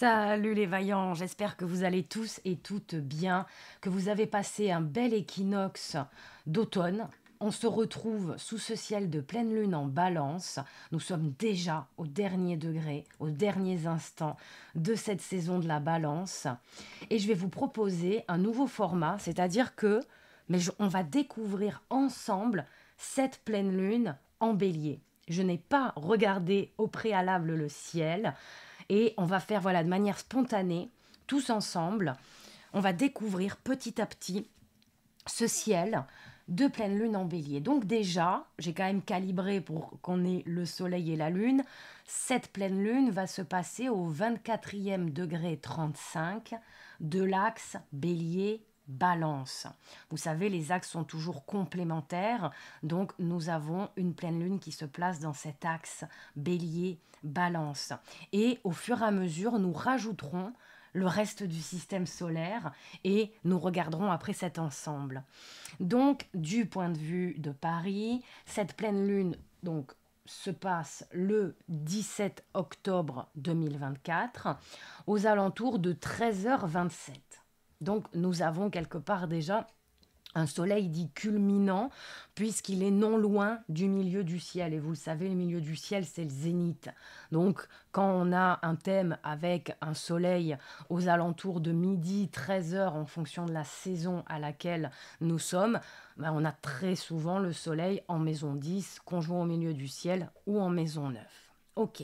Salut les vaillants, j'espère que vous allez tous et toutes bien, que vous avez passé un bel équinoxe d'automne. On se retrouve sous ce ciel de pleine lune en balance. Nous sommes déjà au dernier degré, aux derniers instants de cette saison de la balance. Et je vais vous proposer un nouveau format, c'est-à-dire que mais on va découvrir ensemble cette pleine lune en bélier. Je n'ai pas regardé au préalable le ciel. Et on va faire voilà de manière spontanée, tous ensemble, on va découvrir petit à petit ce ciel de pleine lune en bélier. Donc déjà, j'ai quand même calibré pour qu'on ait le soleil et la lune. Cette pleine lune va se passer au 24e degré 35 de l'axe bélier balance. Vous savez, les axes sont toujours complémentaires, donc nous avons une pleine lune qui se place dans cet axe bélier, balance. Et au fur et à mesure, nous rajouterons le reste du système solaire et nous regarderons après cet ensemble. Donc, du point de vue de Paris, cette pleine lune, donc se passe le 17 octobre 2024 aux alentours de 13h27. Donc nous avons quelque part déjà un soleil dit culminant, puisqu'il est non loin du milieu du ciel. Et vous le savez, le milieu du ciel, c'est le zénith. Donc, quand on a un thème avec un soleil aux alentours de midi, 13 heures, en fonction de la saison à laquelle nous sommes, ben, on a très souvent le soleil en maison 10, conjoint au milieu du ciel, ou en maison 9. OK.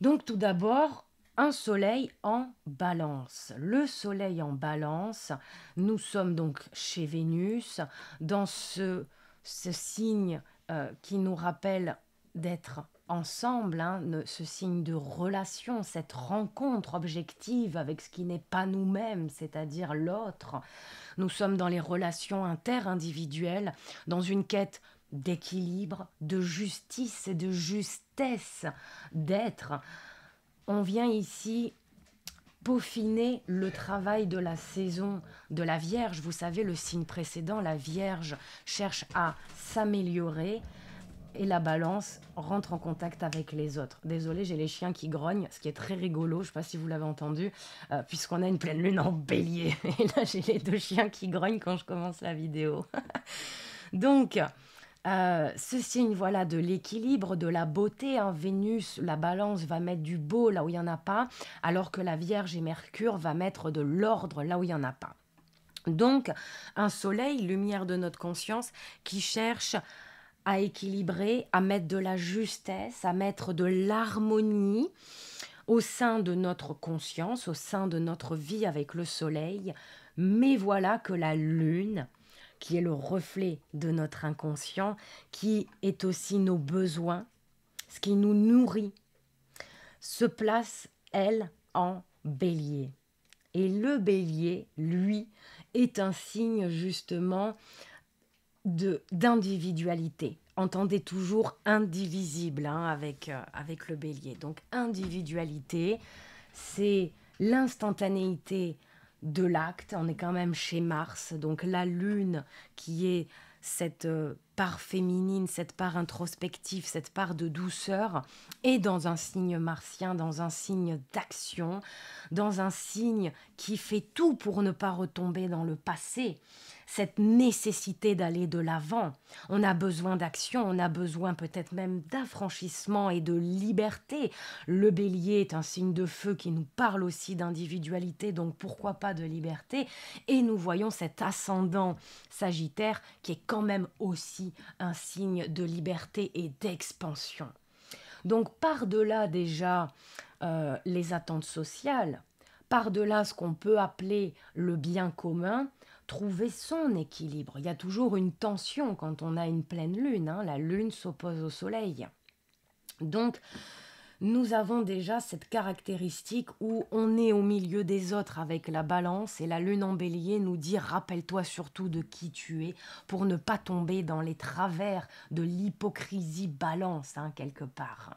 Donc, tout d'abord, un soleil en balance. Le soleil en balance, nous sommes donc chez Vénus, dans ce, ce signe euh, qui nous rappelle d'être ensemble, hein, ce signe de relation, cette rencontre objective avec ce qui n'est pas nous-mêmes, c'est-à-dire l'autre. Nous sommes dans les relations inter-individuelles, dans une quête d'équilibre, de justice et de justesse d'être on vient ici peaufiner le travail de la saison de la Vierge. Vous savez, le signe précédent, la Vierge cherche à s'améliorer et la balance rentre en contact avec les autres. Désolé, j'ai les chiens qui grognent, ce qui est très rigolo, je ne sais pas si vous l'avez entendu, euh, puisqu'on a une pleine lune en bélier. Et là, j'ai les deux chiens qui grognent quand je commence la vidéo. Donc, euh, ce signe voilà de l'équilibre, de la beauté. Hein. Vénus, la balance va mettre du beau là où il n'y en a pas, alors que la Vierge et Mercure va mettre de l'ordre là où il n'y en a pas. Donc un soleil, lumière de notre conscience, qui cherche à équilibrer, à mettre de la justesse, à mettre de l'harmonie au sein de notre conscience, au sein de notre vie avec le soleil. Mais voilà que la lune, qui est le reflet de notre inconscient, qui est aussi nos besoins, ce qui nous nourrit, se place, elle, en bélier. Et le bélier, lui, est un signe justement d'individualité. Entendez toujours indivisible hein, avec, euh, avec le bélier. Donc individualité, c'est l'instantanéité de l'acte. On est quand même chez Mars, donc la Lune qui est cette euh, part féminine, cette part introspective, cette part de douceur, est dans un signe martien, dans un signe d'action, dans un signe qui fait tout pour ne pas retomber dans le passé cette nécessité d'aller de l'avant. On a besoin d'action, on a besoin peut-être même d'affranchissement et de liberté. Le bélier est un signe de feu qui nous parle aussi d'individualité, donc pourquoi pas de liberté. Et nous voyons cet ascendant sagittaire qui est quand même aussi un signe de liberté et d'expansion. Donc par-delà déjà euh, les attentes sociales, par-delà ce qu'on peut appeler le bien commun, trouver son équilibre. Il y a toujours une tension quand on a une pleine lune. Hein. La lune s'oppose au soleil. Donc, nous avons déjà cette caractéristique où on est au milieu des autres avec la balance et la lune en bélier nous dit rappelle-toi surtout de qui tu es pour ne pas tomber dans les travers de l'hypocrisie balance hein, quelque part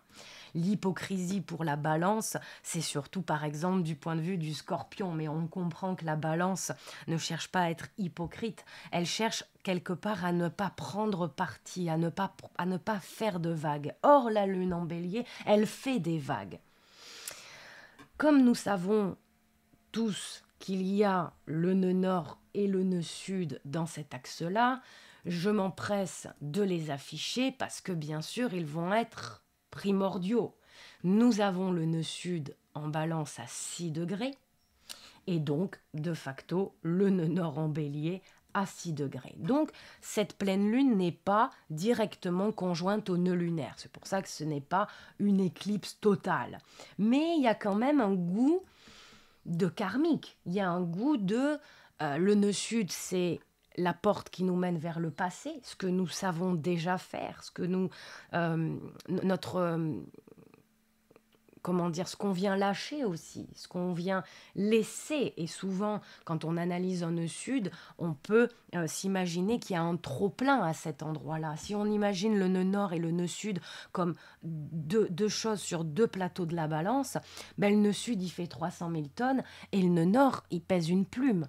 l'hypocrisie pour la balance, c'est surtout par exemple du point de vue du scorpion, mais on comprend que la balance ne cherche pas à être hypocrite, elle cherche quelque part à ne pas prendre parti, à ne pas, à ne pas faire de vagues. Or, la lune en bélier, elle fait des vagues. Comme nous savons tous qu'il y a le nœud nord et le nœud sud dans cet axe-là, je m'empresse de les afficher parce que bien sûr ils vont être primordiaux. Nous avons le nœud sud en balance à 6 degrés et donc de facto le nœud nord en bélier à 6 degrés. Donc cette pleine lune n'est pas directement conjointe au nœud lunaire. C'est pour ça que ce n'est pas une éclipse totale. Mais il y a quand même un goût de karmique. Il y a un goût de... Euh, le nœud sud, c'est la porte qui nous mène vers le passé, ce que nous savons déjà faire, ce que nous, euh, notre, euh, comment dire, ce qu'on vient lâcher aussi, ce qu'on vient laisser. Et souvent, quand on analyse un nœud sud, on peut euh, s'imaginer qu'il y a un trop plein à cet endroit-là. Si on imagine le nœud nord et le nœud sud comme deux, choses sur deux plateaux de la balance, ben, le nœud sud il fait 300 000 tonnes et le nœud nord il pèse une plume.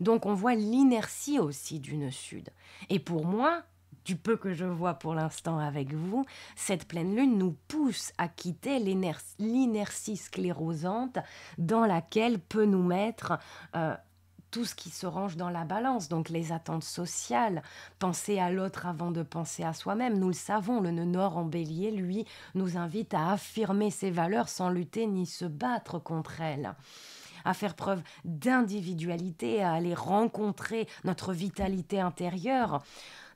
Donc on voit l'inertie aussi du nœud sud. Et pour moi, du peu que je vois pour l'instant avec vous, cette pleine lune nous pousse à quitter l'inertie sclérosante dans laquelle peut nous mettre euh, tout ce qui se range dans la balance, donc les attentes sociales, penser à l'autre avant de penser à soi-même, nous le savons, le nœud nord en bélier, lui, nous invite à affirmer ses valeurs sans lutter ni se battre contre elles à faire preuve d'individualité, à aller rencontrer notre vitalité intérieure,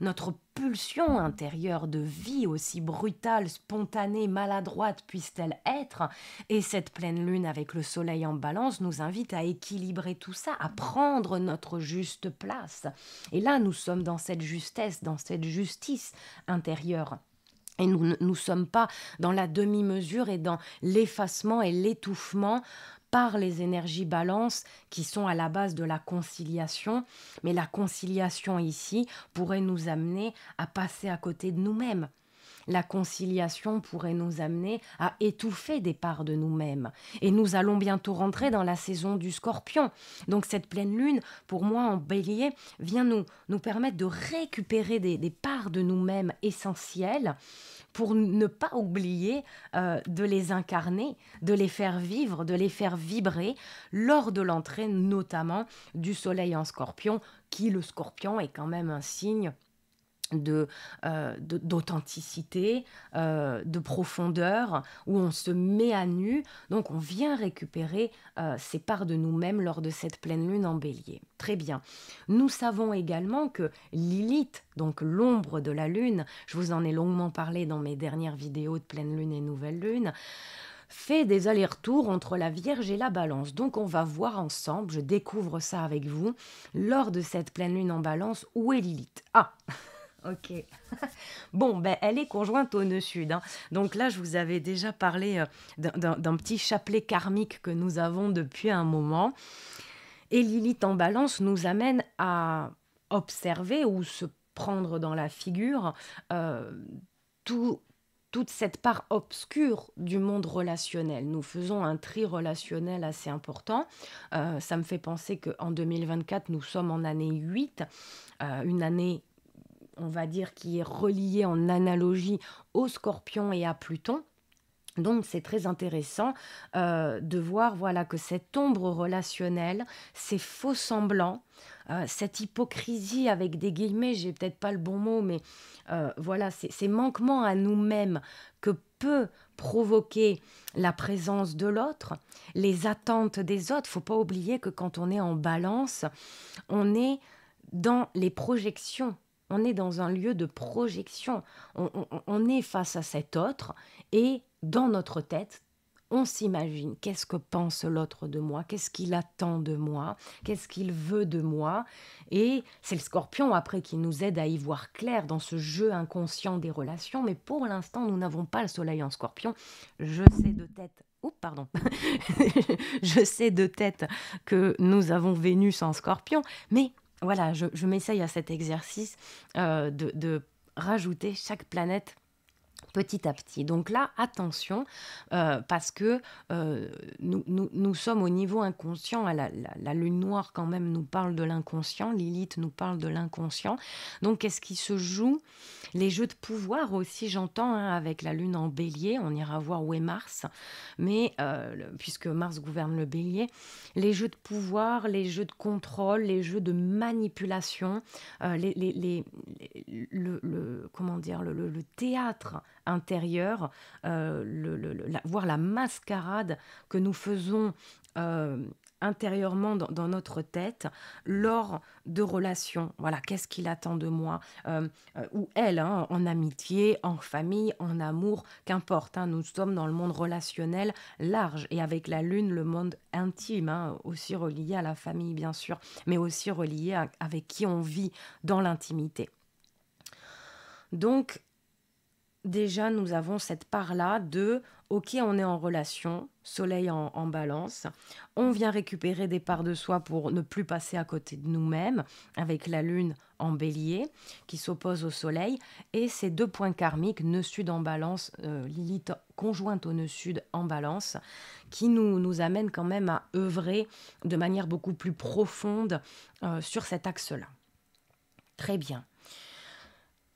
notre pulsion intérieure de vie, aussi brutale, spontanée, maladroite puisse-t-elle être. Et cette pleine lune avec le soleil en balance nous invite à équilibrer tout ça, à prendre notre juste place. Et là, nous sommes dans cette justesse, dans cette justice intérieure. Et nous ne sommes pas dans la demi-mesure et dans l'effacement et l'étouffement par les énergies balance qui sont à la base de la conciliation. Mais la conciliation ici pourrait nous amener à passer à côté de nous-mêmes, la conciliation pourrait nous amener à étouffer des parts de nous-mêmes. Et nous allons bientôt rentrer dans la saison du scorpion. Donc cette pleine lune, pour moi en bélier, vient nous, nous permettre de récupérer des, parts de nous-mêmes essentielles pour ne pas oublier euh, de les incarner, de les faire vivre, de les faire vibrer lors de l'entrée notamment du soleil en scorpion, qui le scorpion est quand même un signe euh, de d'authenticité, euh, de, profondeur, où on se met à nu. Donc on vient récupérer ses euh, parts de nous-mêmes lors de cette pleine lune en bélier. Très bien. Nous savons également que Lilith, donc l'ombre de la lune, je vous en ai longuement parlé dans mes dernières vidéos de pleine lune et nouvelle lune, fait des allers-retours entre la Vierge et la Balance. Donc on va voir ensemble, je découvre ça avec vous, lors de cette pleine lune en Balance, où est Lilith Ah Ok. bon, ben, elle est conjointe au nœud sud. Hein. Donc là, je vous avais déjà parlé euh, d'un petit chapelet karmique que nous avons depuis un moment. Et Lilith en balance nous amène à observer ou se prendre dans la figure euh, tout, toute cette part obscure du monde relationnel. Nous faisons un tri relationnel assez important. Euh, ça me fait penser qu'en 2024, nous sommes en année 8, une année on va dire, qui est relié en analogie au scorpion et à Pluton. Donc c'est très intéressant euh, de voir voilà que cette ombre relationnelle, ces faux semblants, euh, cette hypocrisie avec des guillemets, j'ai peut-être pas le bon mot, mais euh, voilà ces, ces manquements à nous-mêmes que peut provoquer la présence de l'autre, les attentes des autres. Faut pas oublier que quand on est en balance, on est dans les projections on est dans un lieu de projection. On, est face à cet autre et dans notre tête, on s'imagine qu'est-ce que pense l'autre de moi, qu'est-ce qu'il attend de moi, qu'est-ce qu'il veut de moi. Et c'est le scorpion après qui nous aide à y voir clair dans ce jeu inconscient des relations. Mais pour l'instant, nous n'avons pas le soleil en scorpion. Je sais de tête Oups, pardon. je sais de tête que nous avons Vénus en scorpion, mais voilà, je, m'essaye à cet exercice euh, de rajouter chaque planète petit à petit. Donc là, attention, euh, parce que euh, nous, nous, sommes au niveau inconscient. La, la, lune noire, quand même, nous parle de l'inconscient. Lilith nous parle de l'inconscient. Donc, qu'est-ce qui se joue Les jeux de pouvoir aussi, j'entends, hein, avec la lune en bélier. On ira voir où est Mars. Mais euh, puisque Mars gouverne le bélier, les jeux de pouvoir, les jeux de contrôle, les jeux de manipulation, les, les, le, comment dire, le théâtre intérieur, euh, la, voir la mascarade que nous faisons euh, intérieurement dans, notre tête lors de relations. Voilà, qu'est-ce qu'il attend de moi euh, Ou elle, hein, en amitié, en famille, en amour, qu'importe. Hein, nous sommes dans le monde relationnel large et avec la lune, le monde intime, hein, aussi relié à la famille, bien sûr, mais aussi relié avec qui on vit dans l'intimité. Donc, déjà nous avons cette part-là de ok, on est en relation, soleil en, balance, on vient récupérer des parts de soi pour ne plus passer à côté de nous-mêmes, avec la lune en bélier qui s'oppose au soleil, et ces deux points karmiques, nœud sud en balance, euh, l'élite conjointe au nœud sud en balance, qui nous, nous amène quand même à œuvrer de manière beaucoup plus profonde euh, sur cet axe-là. Très bien.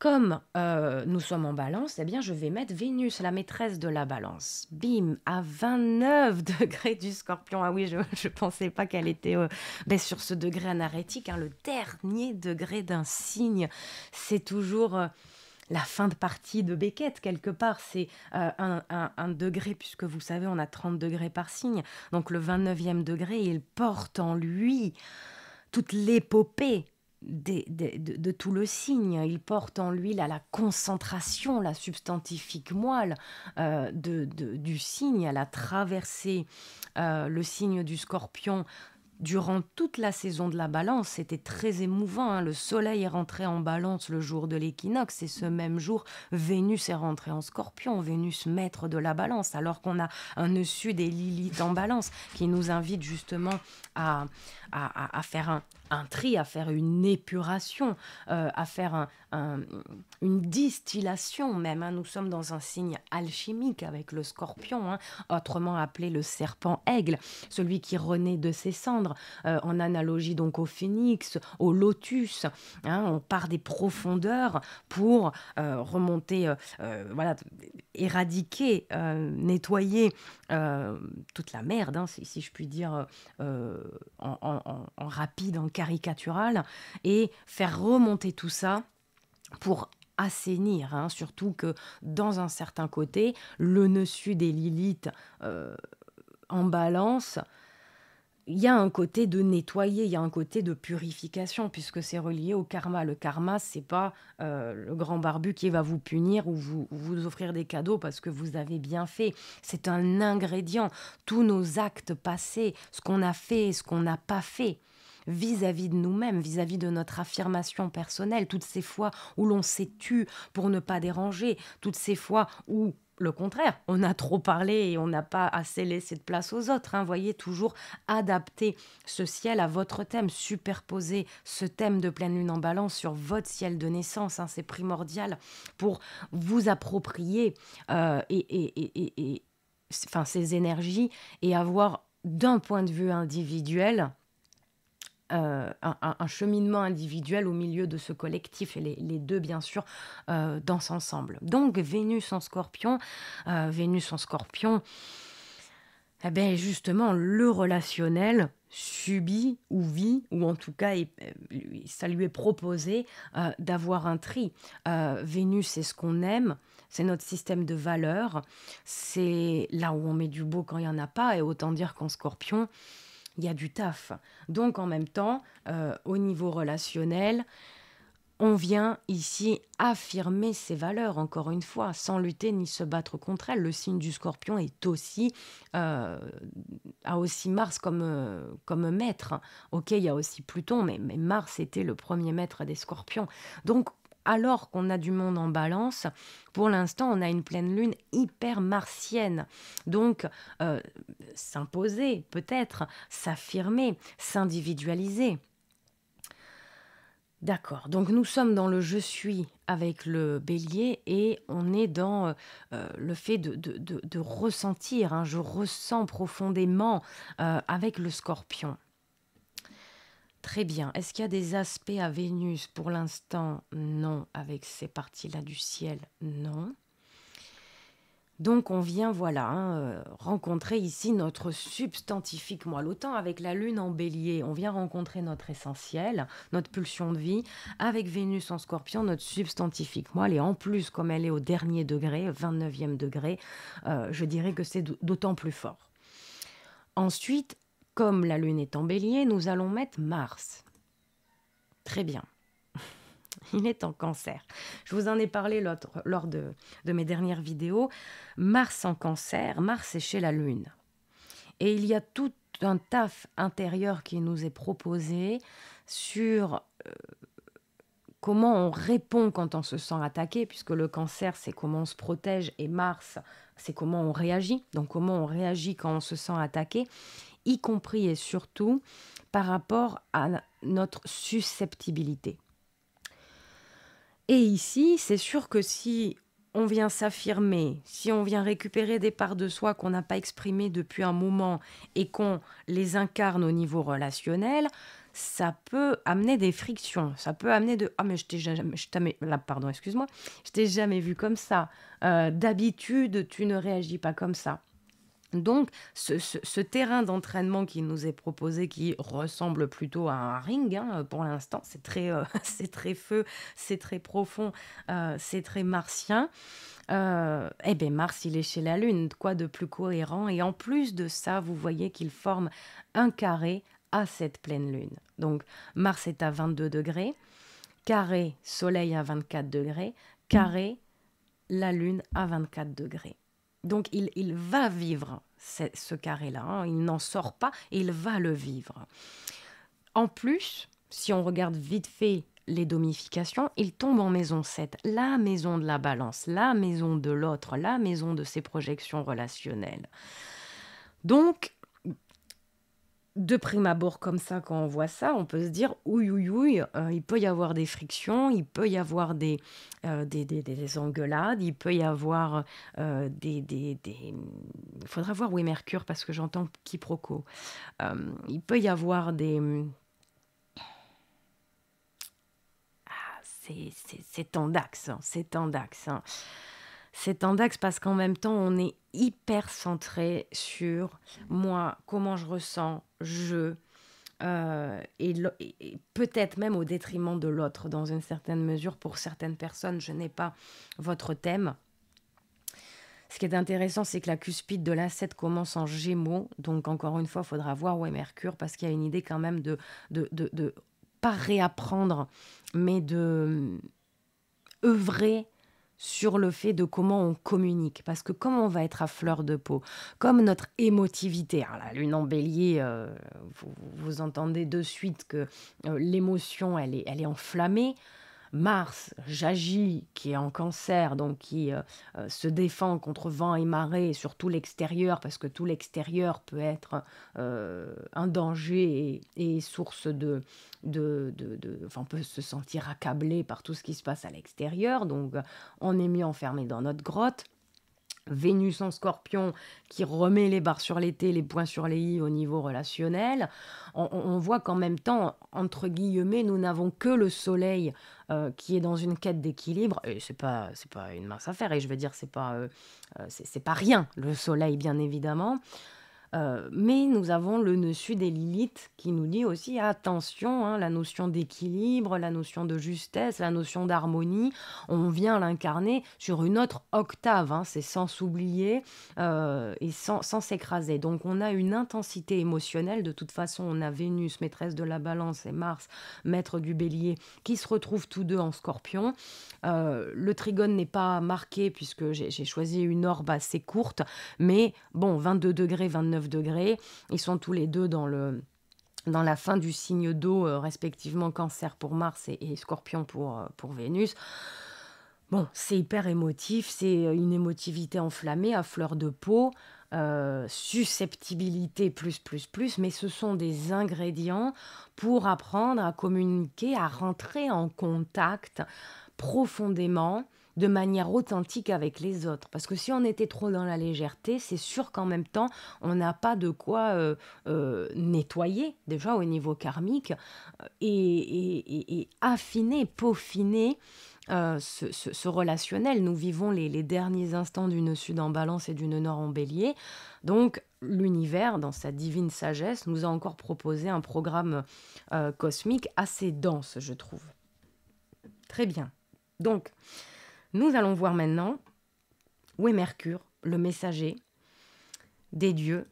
Comme euh, nous sommes en balance, et eh bien je vais mettre Vénus, la maîtresse de la balance. Bim, à 29 degrés du scorpion. Ah oui, je ne pensais pas qu'elle était euh, ben, sur ce degré anarétique, hein, le dernier degré d'un signe. C'est toujours... Euh, la fin de partie de Beckett, quelque part, c'est un, un, degré, puisque vous savez, on a 30 degrés par signe. Donc le 29e degré, il porte en lui toute l'épopée de, tout le signe. Il porte en lui la concentration, la substantifique moelle euh, de, du signe. à la traversé euh, le signe du scorpion durant toute la saison de la balance. C'était très émouvant. Hein. Le soleil est rentré en balance le jour de l'équinoxe et ce même jour, Vénus est rentrée en scorpion. Vénus, maître de la balance, alors qu'on a un nœud des et Lilith en balance qui nous invite justement à à, faire un, tri, à faire une épuration, euh, à faire une distillation même. Hein. Nous sommes dans un signe alchimique avec le scorpion, hein, autrement appelé le serpent aigle, celui qui renaît de ses cendres, euh, en analogie donc au phénix, au lotus. Hein, on part des profondeurs pour euh, remonter, voilà, éradiquer, nettoyer toute la merde, si, je puis dire, en, en, rapide, en caricatural, et faire remonter tout ça pour assainir, hein. surtout que dans un certain côté, le nœud sud et Lilith euh, en balance il y a un côté de nettoyer, il y a un côté de purification, puisque c'est relié au karma. Le karma, c'est pas euh, le grand barbu qui va vous punir ou vous, offrir des cadeaux parce que vous avez bien fait. C'est un ingrédient. Tous nos actes passés, ce qu'on a fait et ce qu'on n'a pas fait vis-à-vis de nous-mêmes, vis-à-vis de notre affirmation personnelle, toutes ces fois où l'on s'est tu pour ne pas déranger, toutes ces fois où le contraire, on a trop parlé et on n'a pas assez laissé de place aux autres. Hein. Voyez, toujours adapter ce ciel à votre thème, superposer ce thème de pleine lune en balance sur votre ciel de naissance. Hein. C'est primordial pour vous approprier euh, et, enfin, ces énergies et avoir d'un point de vue individuel euh, un, cheminement individuel au milieu de ce collectif et les, deux bien sûr euh, dansent ensemble. Donc Vénus en scorpion, euh, Vénus en scorpion, eh bien justement le relationnel subit ou vit, ou en tout cas ça lui est proposé d'avoir un tri. Vénus, c'est ce qu'on aime, c'est notre système de valeurs, c'est là où on met du beau quand il n'y en a pas, et autant dire qu'en scorpion, il y a du taf. Donc en même temps, euh, au niveau relationnel, on vient ici affirmer ses valeurs, encore une fois, sans lutter ni se battre contre elles. Le signe du scorpion est aussi, euh, a aussi Mars comme, euh, comme maître. Ok, il y a aussi Pluton, mais, mais Mars était le premier maître des scorpions. Donc alors qu'on a du monde en balance, pour l'instant, on a une pleine lune hyper martienne. Donc, euh, s'imposer, peut-être, s'affirmer, s'individualiser. D'accord, donc nous sommes dans le je suis avec le bélier et on est dans euh, euh, le fait de, ressentir, hein. je ressens profondément avec le scorpion. Très bien. Est-ce qu'il y a des aspects à Vénus Pour l'instant, non. Avec ces parties-là du ciel, non. Donc on vient, voilà, hein, euh, rencontrer ici notre substantifique moelle. Autant avec la lune en bélier, on vient rencontrer notre essentiel, notre pulsion de vie. Avec Vénus en scorpion, notre substantifique moi. Et en plus, comme elle est au dernier degré, 29e degré, euh, je dirais que c'est d'autant plus fort. Ensuite, comme la Lune est en bélier, nous allons mettre Mars. Très bien. Il est en cancer. Je vous en ai parlé lors de, mes dernières vidéos. Mars en cancer, Mars est chez la Lune. Et il y a tout un taf intérieur qui nous est proposé sur euh, comment on répond quand on se sent attaqué, puisque le cancer, c'est comment on se protège, et Mars, c'est comment on réagit, donc comment on réagit quand on se sent attaqué y compris et surtout par rapport à notre susceptibilité. Et ici, c'est sûr que si on vient s'affirmer, si on vient récupérer des parts de soi qu'on n'a pas exprimées depuis un moment et qu'on les incarne au niveau relationnel, ça peut amener des frictions, ça peut amener de ah mais je t'ai jamais, là, pardon excuse-moi, je t'ai jamais vu comme ça. Euh, d'habitude tu ne réagis pas comme ça. Donc, ce, terrain d'entraînement qui nous est proposé, qui ressemble plutôt à un ring hein, pour l'instant, c'est très, euh, c'est très feu, c'est très profond, euh, c'est très martien. Euh, eh bien, Mars, il est chez la Lune, quoi de plus cohérent Et en plus de ça, vous voyez qu'il forme un carré à cette pleine Lune. Donc, Mars est à 22 degrés, carré Soleil à 24 degrés, carré la Lune à 24 degrés. Donc il, va vivre ce, carré-là, hein. il n'en sort pas, il va le vivre. En plus, si on regarde vite fait les domifications, il tombe en maison 7, la maison de la balance, la maison de l'autre, la maison de ses projections relationnelles. Donc, de prime abord comme ça, quand on voit ça, on peut se dire oui oui oui, euh, il peut y avoir des frictions, il peut y avoir des, euh, des, engueulades, il peut y avoir euh, des, Il faudra voir où Mercure parce que j'entends quiproquo. il peut y avoir des. Ah, c'est, c'est, c'est hein, c'est Hein cet dax parce qu'en même temps, on est hyper centré sur moi, comment je ressens, je, euh, et, peut-être même au détriment de l'autre dans une certaine mesure. Pour certaines personnes, je n'ai pas votre thème. Ce qui est intéressant, c'est que la cuspide de l'ascète commence en gémeaux. Donc, encore une fois, il faudra voir où est Mercure, parce qu'il y a une idée quand même de, de, pas réapprendre, mais de euh, œuvrer sur le fait de comment on communique. Parce que comme on va être à fleur de peau, comme notre émotivité, alors hein, la lune en bélier, euh, vous, entendez de suite que euh, l'émotion, elle est enflammée. Mars, j'agis, qui est en cancer, donc qui euh, euh, se défend contre vent et marée, sur tout l'extérieur, parce que tout l'extérieur peut être euh, un danger et, source de, de, de, peut se sentir accablé par tout ce qui se passe à l'extérieur, donc on est mieux enfermé dans notre grotte. Vénus en scorpion qui remet les barres sur les T, les points sur les I au niveau relationnel. On, voit qu'en même temps, entre guillemets, nous n'avons que le soleil euh, qui est dans une quête d'équilibre. Et c'est pas, pas une mince affaire. Et je veux dire, c'est pas, euh, euh, pas rien, le soleil, bien évidemment. Euh, mais nous avons le nœud sud des Lilith qui nous dit aussi attention, hein, la notion d'équilibre, la notion de justesse, la notion d'harmonie, on vient l'incarner sur une autre octave, hein, c'est sans s'oublier euh, et sans, s'écraser. Donc on a une intensité émotionnelle, de toute façon on a Vénus, maîtresse de la balance, et Mars, maître du bélier, qui se retrouvent tous deux en scorpion. Euh, le trigone n'est pas marqué puisque j'ai choisi une orbe assez courte, mais bon, 22 degrés, 29 degrés. Ils sont tous les deux dans le dans la fin du signe d'eau, euh, respectivement cancer pour Mars et, scorpion pour, euh, pour Vénus. Bon, c'est hyper émotif, c'est euh, une émotivité enflammée à fleur de peau, susceptibilité plus plus plus, mais ce sont des ingrédients pour apprendre à communiquer, à rentrer en contact profondément de manière authentique avec les autres. Parce que si on était trop dans la légèreté, c'est sûr qu'en même temps, on n'a pas de quoi euh, euh, nettoyer déjà au niveau karmique euh, et, affiner, peaufiner. ce, relationnel. Nous vivons les, les derniers instants d'une sud en balance et d'une nord en bélier. Donc l'univers, dans sa divine sagesse, nous a encore proposé un programme cosmique assez dense, je trouve. Très bien. Donc, nous allons voir maintenant où est Mercure, le messager des dieux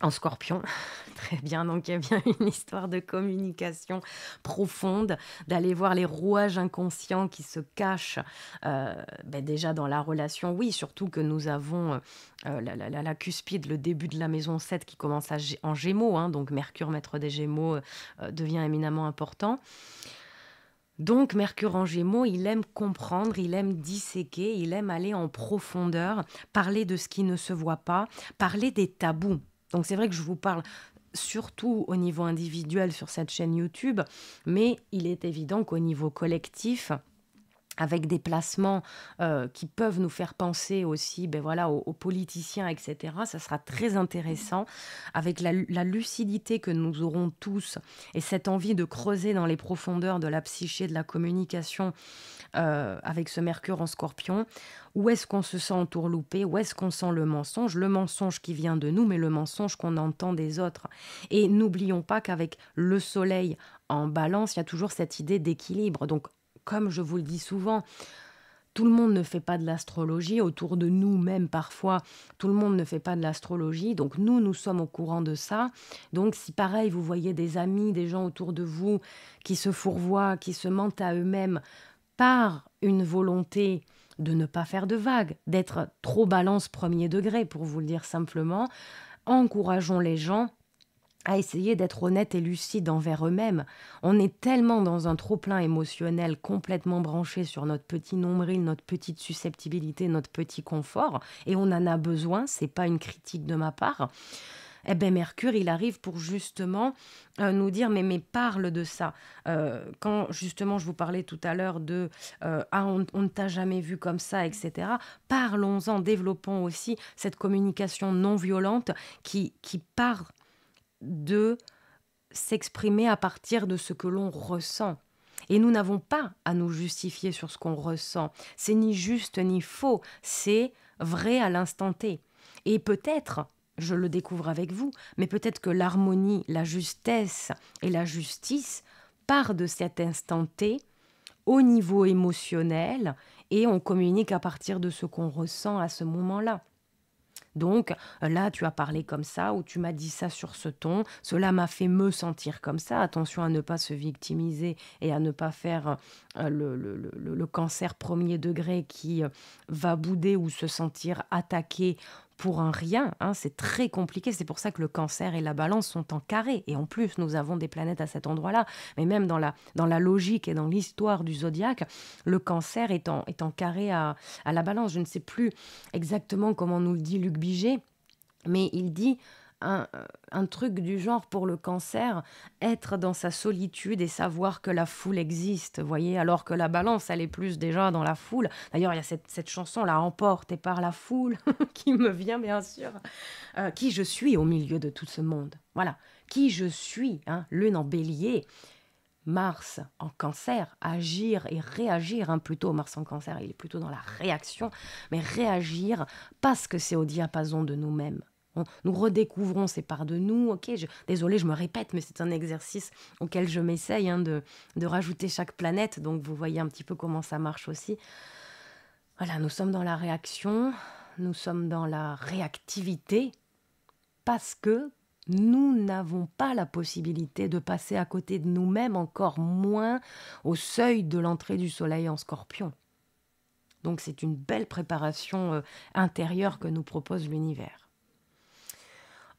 en scorpion. Très bien, donc il y a bien une histoire de communication profonde, d'aller voir les rouages inconscients qui se cachent euh, ben déjà dans la relation. Oui, surtout que nous avons euh, la, cuspide, le début de la maison 7 qui commence en gémeaux, hein, donc Mercure, maître des gémeaux, euh, devient éminemment important. Donc Mercure en Gémeaux, il aime comprendre, il aime disséquer, il aime aller en profondeur, parler de ce qui ne se voit pas, parler des tabous. Donc c'est vrai que je vous parle surtout au niveau individuel sur cette chaîne YouTube, mais il est évident qu'au niveau collectif, avec des placements euh, qui peuvent nous faire penser aussi ben voilà, aux, politiciens, etc. Ça sera très intéressant avec la, lucidité que nous aurons tous et cette envie de creuser dans les profondeurs de la psyché, de la communication euh, avec ce Mercure en scorpion. Où est-ce qu'on se sent entourloupé Où est-ce qu'on sent le mensonge Le mensonge qui vient de nous, mais le mensonge qu'on entend des autres. Et n'oublions pas qu'avec le soleil en balance, il y a toujours cette idée d'équilibre. Donc comme je vous le dis souvent, tout le monde ne fait pas de l'astrologie, autour de nous même parfois, tout le monde ne fait pas de l'astrologie, donc nous, nous sommes au courant de ça. Donc si pareil, vous voyez des amis, des gens autour de vous qui se fourvoient, qui se mentent à eux-mêmes par une volonté de ne pas faire de vagues, d'être trop balance premier degré, pour vous le dire simplement, encourageons les gens à essayer d'être honnête et lucide envers eux-mêmes. On est tellement dans un trop-plein émotionnel, complètement branché sur notre petit nombril, notre petite susceptibilité, notre petit confort, et on en a besoin, c'est pas une critique de ma part. Eh bien, Mercure, il arrive pour justement euh, nous dire mais mais parle de ça. Euh, quand justement je vous parlais tout à l'heure de euh, ah on, ne t'a jamais vu comme ça, etc. Parlons-en, développons aussi cette communication non violente qui qui part de s'exprimer à partir de ce que l'on ressent. Et nous n'avons pas à nous justifier sur ce qu'on ressent. C'est ni juste ni faux, c'est vrai à l'instant T. Et peut-être, je le découvre avec vous, mais peut-être que l'harmonie, la justesse et la justice partent de cet instant T au niveau émotionnel et on communique à partir de ce qu'on ressent à ce moment-là. Donc là, tu as parlé comme ça ou tu m'as dit ça sur ce ton. Cela m'a fait me sentir comme ça. Attention à ne pas se victimiser et à ne pas faire euh, le, le, le cancer premier degré qui euh, va bouder ou se sentir attaqué pour un rien. Hein, c'est très compliqué. C'est pour ça que le cancer et la balance sont en carré. Et en plus, nous avons des planètes à cet endroit-là. Mais même dans la, dans la logique et dans l'histoire du zodiaque, le cancer est en, carré à, à la balance. Je ne sais plus exactement comment nous le dit Luc Biget. Mais il dit un, truc du genre pour le cancer, être dans sa solitude et savoir que la foule existe, voyez, alors que la balance, elle est plus déjà dans la foule. D'ailleurs, il y a cette, chanson, La emporte et par la foule, qui me vient bien sûr. Euh, qui je suis au milieu de tout ce monde Voilà, qui je suis hein, Lune en bélier. Mars en cancer, agir et réagir, hein, plutôt Mars en cancer, il est plutôt dans la réaction, mais réagir parce que c'est au diapason de nous-mêmes nous redécouvrons ces parts de nous. Ok, je, désolé, je me répète, mais c'est un exercice auquel je m'essaye hein, de, de rajouter chaque planète. Donc vous voyez un petit peu comment ça marche aussi. Voilà, nous sommes dans la réaction, nous sommes dans la réactivité, parce que nous n'avons pas la possibilité de passer à côté de nous-mêmes, encore moins au seuil de l'entrée du soleil en scorpion. Donc c'est une belle préparation euh, intérieure que nous propose l'univers.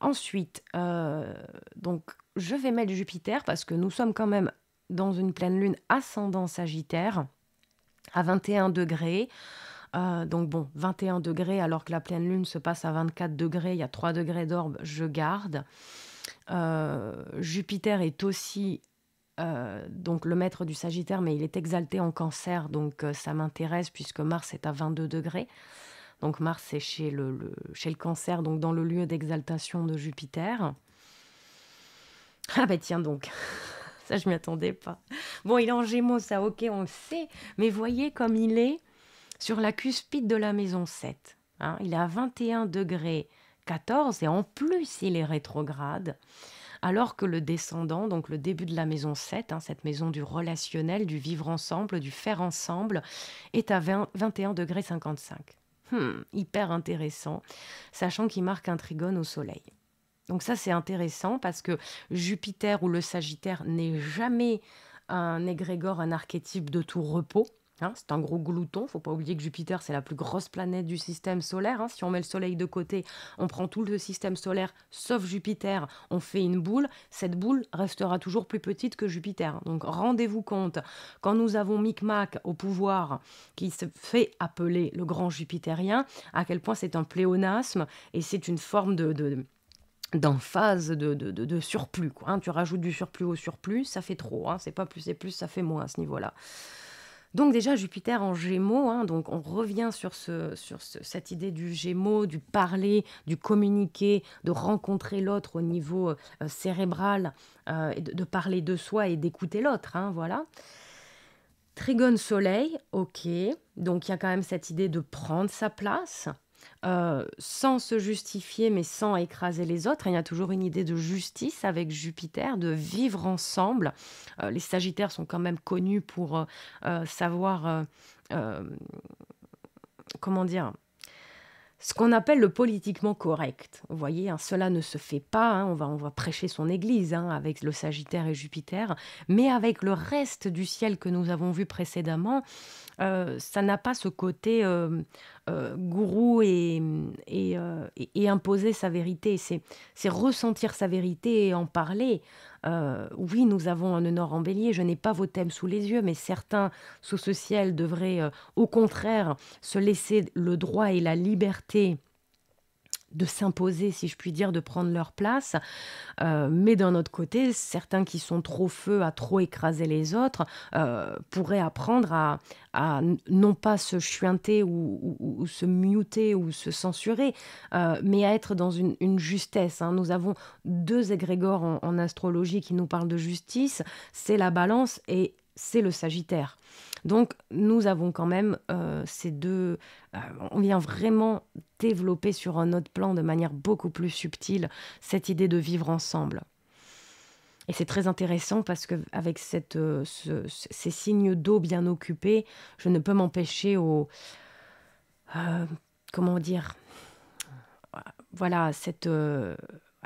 Ensuite, euh, donc je vais mettre Jupiter parce que nous sommes quand même dans une pleine lune ascendant Sagittaire à 21 degrés. Euh, donc bon, 21 degrés alors que la pleine lune se passe à 24 degrés, il y a 3 degrés d'orbe, je garde. Euh, Jupiter est aussi donc le maître du Sagittaire, mais il est exalté en cancer, donc ça m'intéresse puisque Mars est à 22 degrés. Donc Mars, c'est chez le, chez le cancer, donc dans le lieu d'exaltation de Jupiter. Ah ben tiens donc, ça je m'y attendais pas. Bon, il est en gémeaux, ça ok, on le sait, mais voyez comme il est sur la cuspide de la maison 7. Hein. il est à 21 degrés 14 et en plus il est rétrograde, alors que le descendant, donc le début de la maison 7, hein, cette maison du relationnel, du vivre ensemble, du faire ensemble, est à 21 degrés 55. Hmm, hyper intéressant, sachant qu'il marque un trigone au Soleil. Donc ça c'est intéressant parce que Jupiter ou le Sagittaire n'est jamais un égrégore, un archétype de tout repos. Hein, c'est un gros glouton. Faut pas oublier que Jupiter, c'est la plus grosse planète du système solaire. Hein. Si on met le Soleil de côté, on prend tout le système solaire sauf Jupiter, on fait une boule. Cette boule restera toujours plus petite que Jupiter. Donc rendez-vous compte, quand nous avons Micmac au pouvoir, qui se fait appeler le grand Jupitérien, à quel point c'est un pléonasme et c'est une forme de, de d'emphase, de, surplus. Hein. Tu rajoutes du surplus au surplus, ça fait trop. C'est pas plus et plus, ça fait moins à ce niveau-là. Donc déjà, Jupiter en gémeaux, hein, donc on revient sur, ce, sur cette idée du gémeaux, du parler, du communiquer, de rencontrer l'autre au niveau euh, cérébral, euh, de, parler de soi et d'écouter l'autre, hein, voilà. Trigone soleil, ok, donc il y a quand même cette idée de prendre sa place, euh, sans se justifier, mais sans écraser les autres. il y a toujours une idée de justice avec Jupiter, de vivre ensemble. Euh, les Sagittaires sont quand même connus pour euh, savoir, comment dire, ce qu'on appelle le politiquement correct. Vous voyez, hein, cela ne se fait pas, hein, on, va, on va prêcher son Église hein, avec le Sagittaire et Jupiter, mais avec le reste du ciel que nous avons vu précédemment, euh, ça n'a pas ce côté euh, euh, gourou et, imposer sa vérité. C'est ressentir sa vérité et en parler. oui, nous avons un honneur en bélier. Je n'ai pas vos thèmes sous les yeux, mais certains sous ce ciel devraient au contraire se laisser le droit et la liberté de s'imposer, si je puis dire, de prendre leur place. Euh, mais d'un autre côté, certains qui sont trop feux à trop écraser les autres euh, pourraient apprendre à, non pas se chuinter ou, se muter ou se censurer, euh, mais à être dans une, justesse. Hein. Nous avons deux égrégores en, en, astrologie qui nous parlent de justice, c'est la balance et c'est le Sagittaire. Donc nous avons quand même euh, ces deux... Euh, on vient vraiment développer sur un autre plan de manière beaucoup plus subtile cette idée de vivre ensemble. Et c'est très intéressant parce que avec euh, ces signes d'eau bien occupés, je ne peux m'empêcher au... comment dire Voilà, cette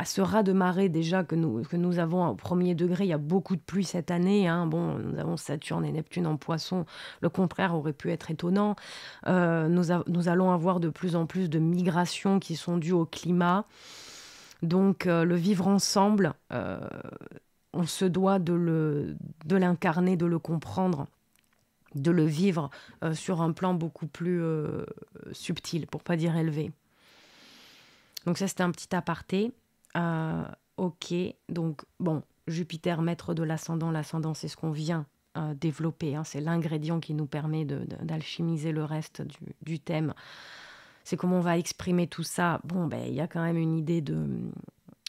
ce ras de marée déjà que nous, nous avons au premier degré. Il y a beaucoup de pluie cette année. Hein. Bon, nous avons Saturne et Neptune en poisson. Le contraire aurait pu être étonnant. Euh, nous, allons avoir de plus en plus de migrations qui sont dues au climat. Donc euh, le vivre ensemble, euh, on se doit de l'incarner, de, de le comprendre de le vivre sur un plan beaucoup plus subtil, pour pas dire élevé. Donc ça, c'était un petit aparté. Euh, ok, donc bon, Jupiter, maître de l'ascendant, l'ascendant c'est ce qu'on vient euh, développer, hein. c'est l'ingrédient qui nous permet d'alchimiser le reste du, thème. C'est comment on va exprimer tout ça. Bon, ben il y a quand même une idée de,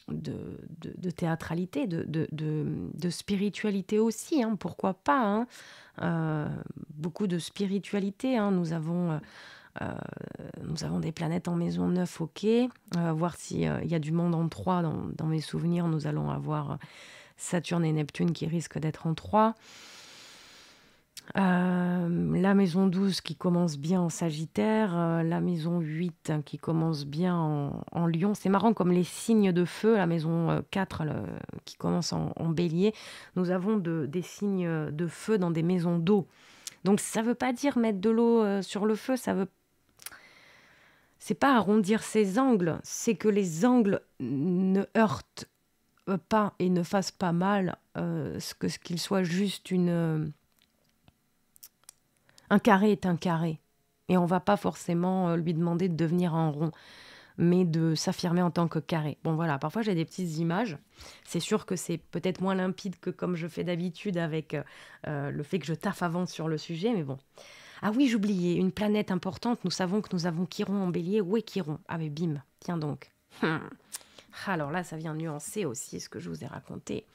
de, théâtralité, de, de spiritualité aussi, hein. pourquoi pas. Hein. Euh, beaucoup de spiritualité, hein. nous avons euh, nous avons des planètes en maison 9, ok. Euh, voir s'il euh, y a du monde en 3. Dans, mes souvenirs, nous allons avoir Saturne et Neptune qui risquent d'être en 3. la maison 12 qui commence bien en Sagittaire, la maison 8 qui commence bien en, en Lion. C'est marrant comme les signes de feu, la maison 4 qui commence en, Bélier. Nous avons de, des signes de feu dans des maisons d'eau. Donc ça ne veut pas dire mettre de l'eau sur le feu, ça veut c'est pas arrondir ses angles, c'est que les angles ne heurtent euh, pas et ne fassent pas mal, euh, que ce qu'il soit juste une euh, un carré est un carré, et on va pas forcément lui demander de devenir en rond, mais de s'affirmer en tant que carré. Bon voilà, parfois j'ai des petites images. C'est sûr que c'est peut-être moins limpide que comme je fais d'habitude avec le fait que je taffe avant sur le sujet, mais bon. Ah oui, j'oubliais, une planète importante, nous savons que nous avons Chiron en bélier. Où est Chiron Ah mais bim, tiens donc. Hum. Ah, alors là, ça vient nuancer aussi ce que je vous ai raconté.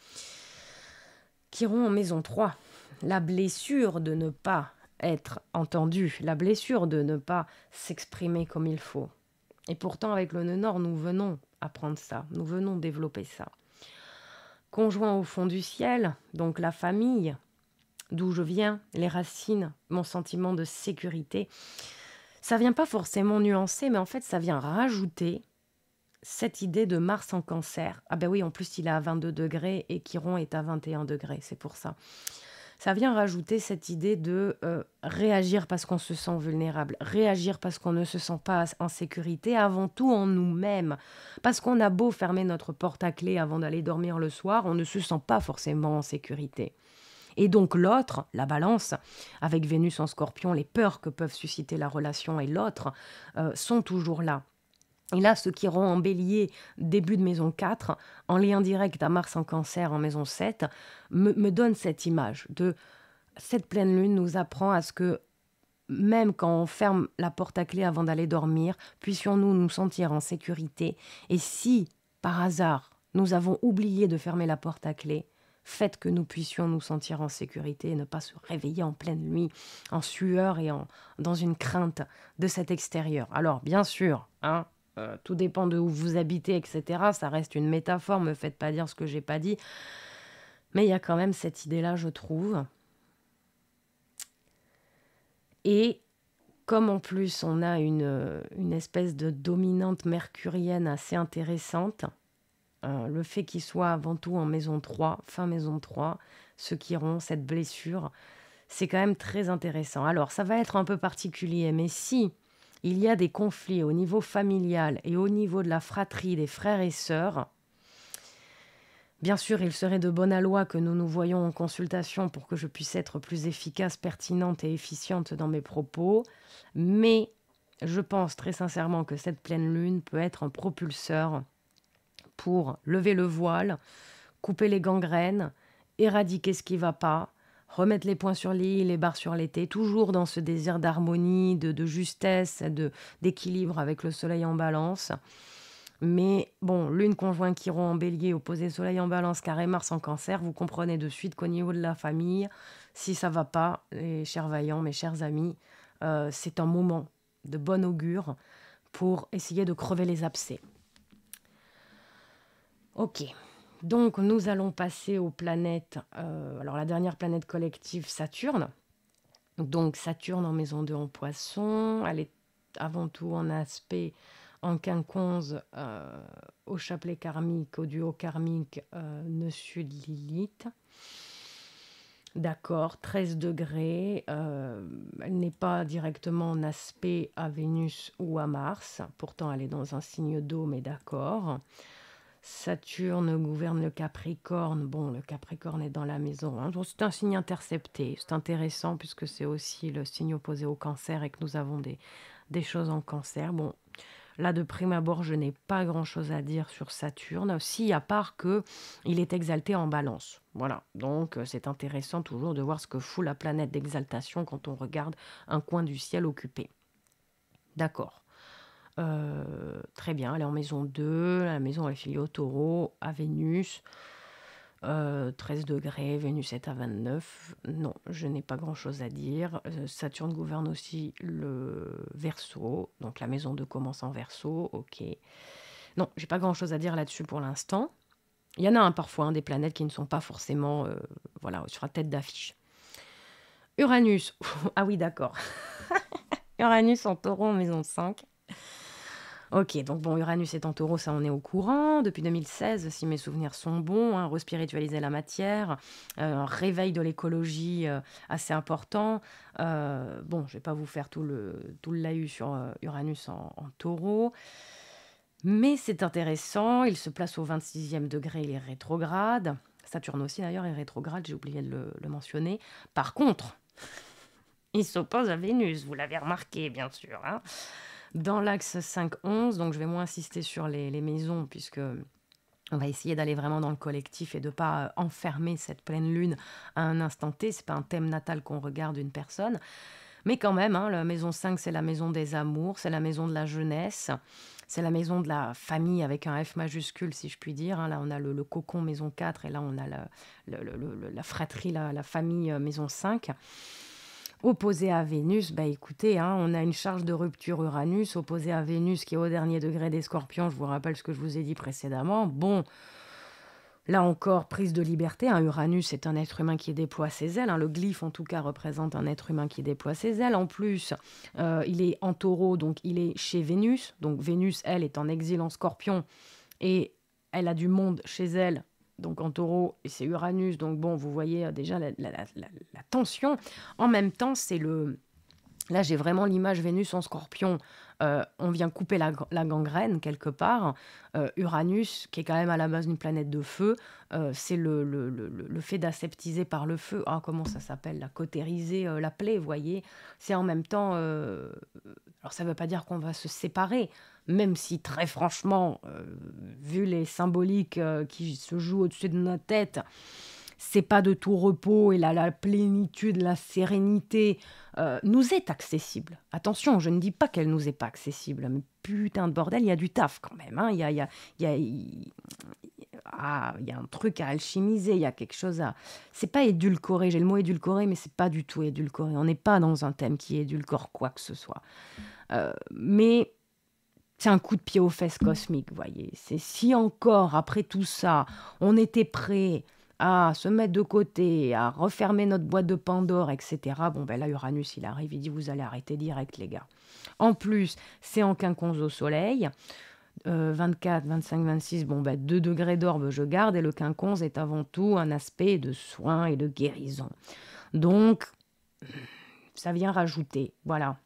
Chiron en maison 3. La blessure de ne pas être entendu, la blessure de ne pas s'exprimer comme il faut. Et pourtant, avec le nœud nord, nous venons apprendre ça, nous venons développer ça. Conjoint au fond du ciel, donc la famille, d'où je viens, les racines, mon sentiment de sécurité, ça vient pas forcément nuancer, mais en fait, ça vient rajouter cette idée de Mars en cancer. Ah ben oui, en plus, il est à 22 degrés et Chiron est à 21 degrés, c'est pour ça. Ça vient rajouter cette idée de euh, réagir parce qu'on se sent vulnérable, réagir parce qu'on ne se sent pas en sécurité, avant tout en nous-mêmes. Parce qu'on a beau fermer notre porte à clé avant d'aller dormir le soir, on ne se sent pas forcément en sécurité. Et donc l'autre, la balance, avec Vénus en scorpion, les peurs que peuvent susciter la relation et l'autre, euh, sont toujours là. Et là, ce qui rend en bélier début de maison 4, en lien direct à Mars en cancer en maison 7, me, me donne cette image de cette pleine lune nous apprend à ce que même quand on ferme la porte à clé avant d'aller dormir, puissions-nous nous sentir en sécurité. Et si, par hasard, nous avons oublié de fermer la porte à clé, fait que nous puissions nous sentir en sécurité et ne pas se réveiller en pleine nuit, en sueur et en, dans une crainte de cet extérieur. Alors, bien sûr, hein, euh, tout dépend de où vous habitez, etc. Ça reste une métaphore, me faites pas dire ce que j'ai pas dit. Mais il y a quand même cette idée-là, je trouve. Et comme en plus on a une, euh, une espèce de dominante mercurienne assez intéressante, euh, le fait qu'il soit avant tout en maison 3, fin maison 3, ceux qui auront cette blessure, c'est quand même très intéressant. Alors, ça va être un peu particulier, mais si il y a des conflits au niveau familial et au niveau de la fratrie des frères et sœurs, Bien sûr, il serait de bonne loi que nous nous voyions en consultation pour que je puisse être plus efficace, pertinente et efficiente dans mes propos, mais je pense très sincèrement que cette pleine lune peut être un propulseur pour lever le voile, couper les gangrènes, éradiquer ce qui ne va pas, remettre les points sur l'île, les barres sur l'été, toujours dans ce désir d'harmonie, de, de, justesse, de d'équilibre avec le soleil en balance. Mais bon, lune conjointe qui Chiron en bélier, opposé soleil en balance, carré Mars en cancer, vous comprenez de suite qu'au niveau de la famille, si ça va pas, les chers vaillants, mes chers amis, euh, c'est un moment de bon augure pour essayer de crever les abcès. Ok. Donc nous allons passer aux planètes. Euh, alors la dernière planète collective, Saturne. Donc Saturne en maison 2 en poisson. Elle est avant tout en aspect en quinconze euh, au chapelet karmique, au duo karmique euh, ne sud Lilith. D'accord, 13 degrés. elle n'est pas directement en aspect à Vénus ou à Mars. Pourtant, elle est dans un signe d'eau, mais d'accord. Saturne gouverne le Capricorne. Bon, le Capricorne est dans la maison. Hein. C'est un signe intercepté. C'est intéressant puisque c'est aussi le signe opposé au cancer et que nous avons des, des choses en cancer. Bon, Là, de prime abord, je n'ai pas grand-chose à dire sur Saturne, si à part que il est exalté en balance. Voilà, donc euh, c'est intéressant toujours de voir ce que fout la planète d'exaltation quand on regarde un coin du ciel occupé. D'accord. Euh, très bien, elle est en maison 2, la maison est filée au taureau, à Vénus. 13 euh, degrés, Vénus est à 29. Non, je n'ai pas grand-chose à dire. Euh, Saturne gouverne aussi le verso, donc la maison 2 commence en verso, ok. Non, j'ai pas grand-chose à dire là-dessus pour l'instant. Il y en a un parfois, hein, des planètes qui ne sont pas forcément voilà, sur la tête d'affiche. Uranus, ah oui d'accord. Uranus en taureau en maison 5. Ok, donc bon, Uranus est en taureau, ça on est au courant. Depuis 2016, si mes souvenirs sont bons, hein, respiritualiser la matière, euh, un réveil de l'écologie euh, assez important. Euh, bon, je vais pas vous faire tout le, tout le sur Uranus en, taureau. Mais c'est intéressant, il se place au 26e degré, il est rétrograde. Saturne aussi d'ailleurs est rétrograde, j'ai oublié de le, mentionner. Par contre, il s'oppose à Vénus, vous l'avez remarqué bien sûr. Hein dans l'axe 5-11. Donc je vais moins insister sur les, maisons puisque on va essayer d'aller vraiment dans le collectif et de pas euh, enfermer cette pleine lune à un instant T. C'est pas un thème natal qu'on regarde une personne. Mais quand même, hein, la maison 5, c'est la maison des amours, c'est la maison de la jeunesse, c'est la maison de la famille avec un F majuscule, si je puis dire. Hein. Là, on a le, cocon maison 4 et là, on a la, la fratrie, la, la famille euh, maison 5. Opposé à Vénus, bah écoutez, hein, on a une charge de rupture Uranus opposée à Vénus qui est au dernier degré des Scorpions. Je vous rappelle ce que je vous ai dit précédemment. Bon, Là encore, prise de liberté. Un hein. Uranus est un être humain qui déploie ses ailes. Hein. Le glyphe, en tout cas, représente un être humain qui déploie ses ailes. En plus, euh, il est en taureau, donc il est chez Vénus. Donc Vénus, elle, est en exil en scorpion. Et elle a du monde chez elle donc en taureau, et c'est Uranus, donc bon, vous voyez euh, déjà la, tension. En même temps, c'est le... Là, j'ai vraiment l'image Vénus en scorpion. Euh, on vient couper la, gangrène quelque part. Euh, Uranus, qui est quand même à la base d'une planète de feu, c'est le, fait d'aseptiser par le feu. Ah, comment ça s'appelle La cautériser la plaie, vous voyez. C'est en même temps. alors, ça ne veut pas dire qu'on va se séparer même si très franchement, euh, vu les symboliques euh, qui se jouent au-dessus de notre tête, c'est pas de tout repos et la, la plénitude, la sérénité euh, nous est accessible. Attention, je ne dis pas qu'elle nous est pas accessible, mais putain de bordel, il y a du taf quand même. Hein. Il y, a, y, a, y, a, y, ah, y, a, un truc à alchimiser, il y a quelque chose à. C'est pas édulcoré, j'ai le mot édulcoré, mais c'est pas du tout édulcoré. On n'est pas dans un thème qui édulcore quoi que ce soit. mais c'est un coup de pied aux fesses cosmique, voyez. C'est si encore, après tout ça, on était prêt à se mettre de côté, à refermer notre boîte de Pandore, etc., bon, ben là, Uranus, il arrive, il dit, vous allez arrêter direct, les gars. En plus, c'est en quinconce au Soleil. 24, 25, 26, bon, ben, 2 degrés d'orbe, je garde, et le quinconce est avant tout un aspect de soin et de guérison. Donc, ça vient rajouter, voilà.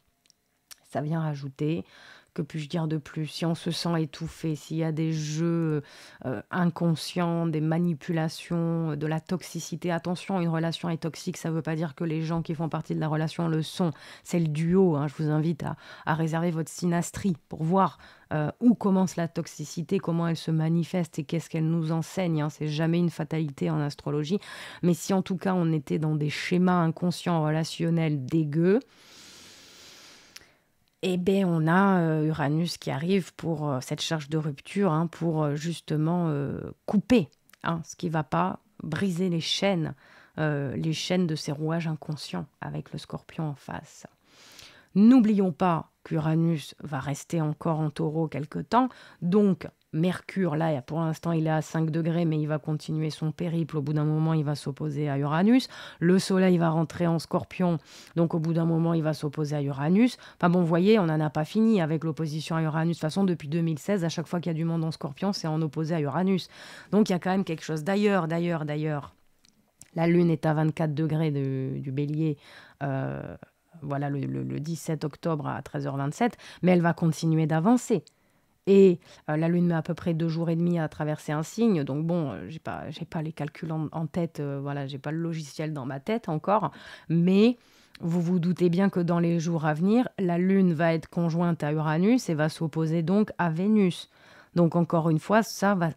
Ça vient rajouter que puis-je dire de plus Si on se sent étouffé, s'il y a des jeux euh, inconscients, des manipulations, euh, de la toxicité, attention, une relation est toxique, ça ne veut pas dire que les gens qui font partie de la relation le sont. C'est le duo, hein, je vous invite à, réserver votre synastrie pour voir euh, où commence la toxicité, comment elle se manifeste et qu'est-ce qu'elle nous enseigne. Hein. C'est jamais une fatalité en astrologie. Mais si en tout cas on était dans des schémas inconscients relationnels dégueux, eh bien, on a euh, Uranus qui arrive pour euh, cette charge de rupture, hein, pour euh, justement couper hein, ce qui ne va pas, briser les chaînes, les chaînes de ces rouages inconscients avec le scorpion en face. N'oublions pas qu'Uranus va rester encore en taureau quelque temps. Donc, Mercure, là, pour l'instant, il est à 5 degrés, mais il va continuer son périple. Au bout d'un moment, il va s'opposer à Uranus. Le Soleil va rentrer en scorpion, donc au bout d'un moment, il va s'opposer à Uranus. Enfin bon, vous voyez, on n'en a pas fini avec l'opposition à Uranus. De toute façon, depuis 2016, à chaque fois qu'il y a du monde en scorpion, c'est en opposé à Uranus. Donc il y a quand même quelque chose d'ailleurs, d'ailleurs, d'ailleurs. La Lune est à 24 degrés du bélier. Euh, voilà, le, 17 octobre à 13h27, mais elle va continuer d'avancer. Et euh, la Lune met à peu près deux jours et demi à traverser un signe. Donc bon, je euh, j'ai pas, pas les calculs en, tête. je euh, voilà, j'ai pas le logiciel dans ma tête encore. Mais vous vous doutez bien que dans les jours à venir, la Lune va être conjointe à Uranus et va s'opposer donc à Vénus. Donc encore une fois, ça va,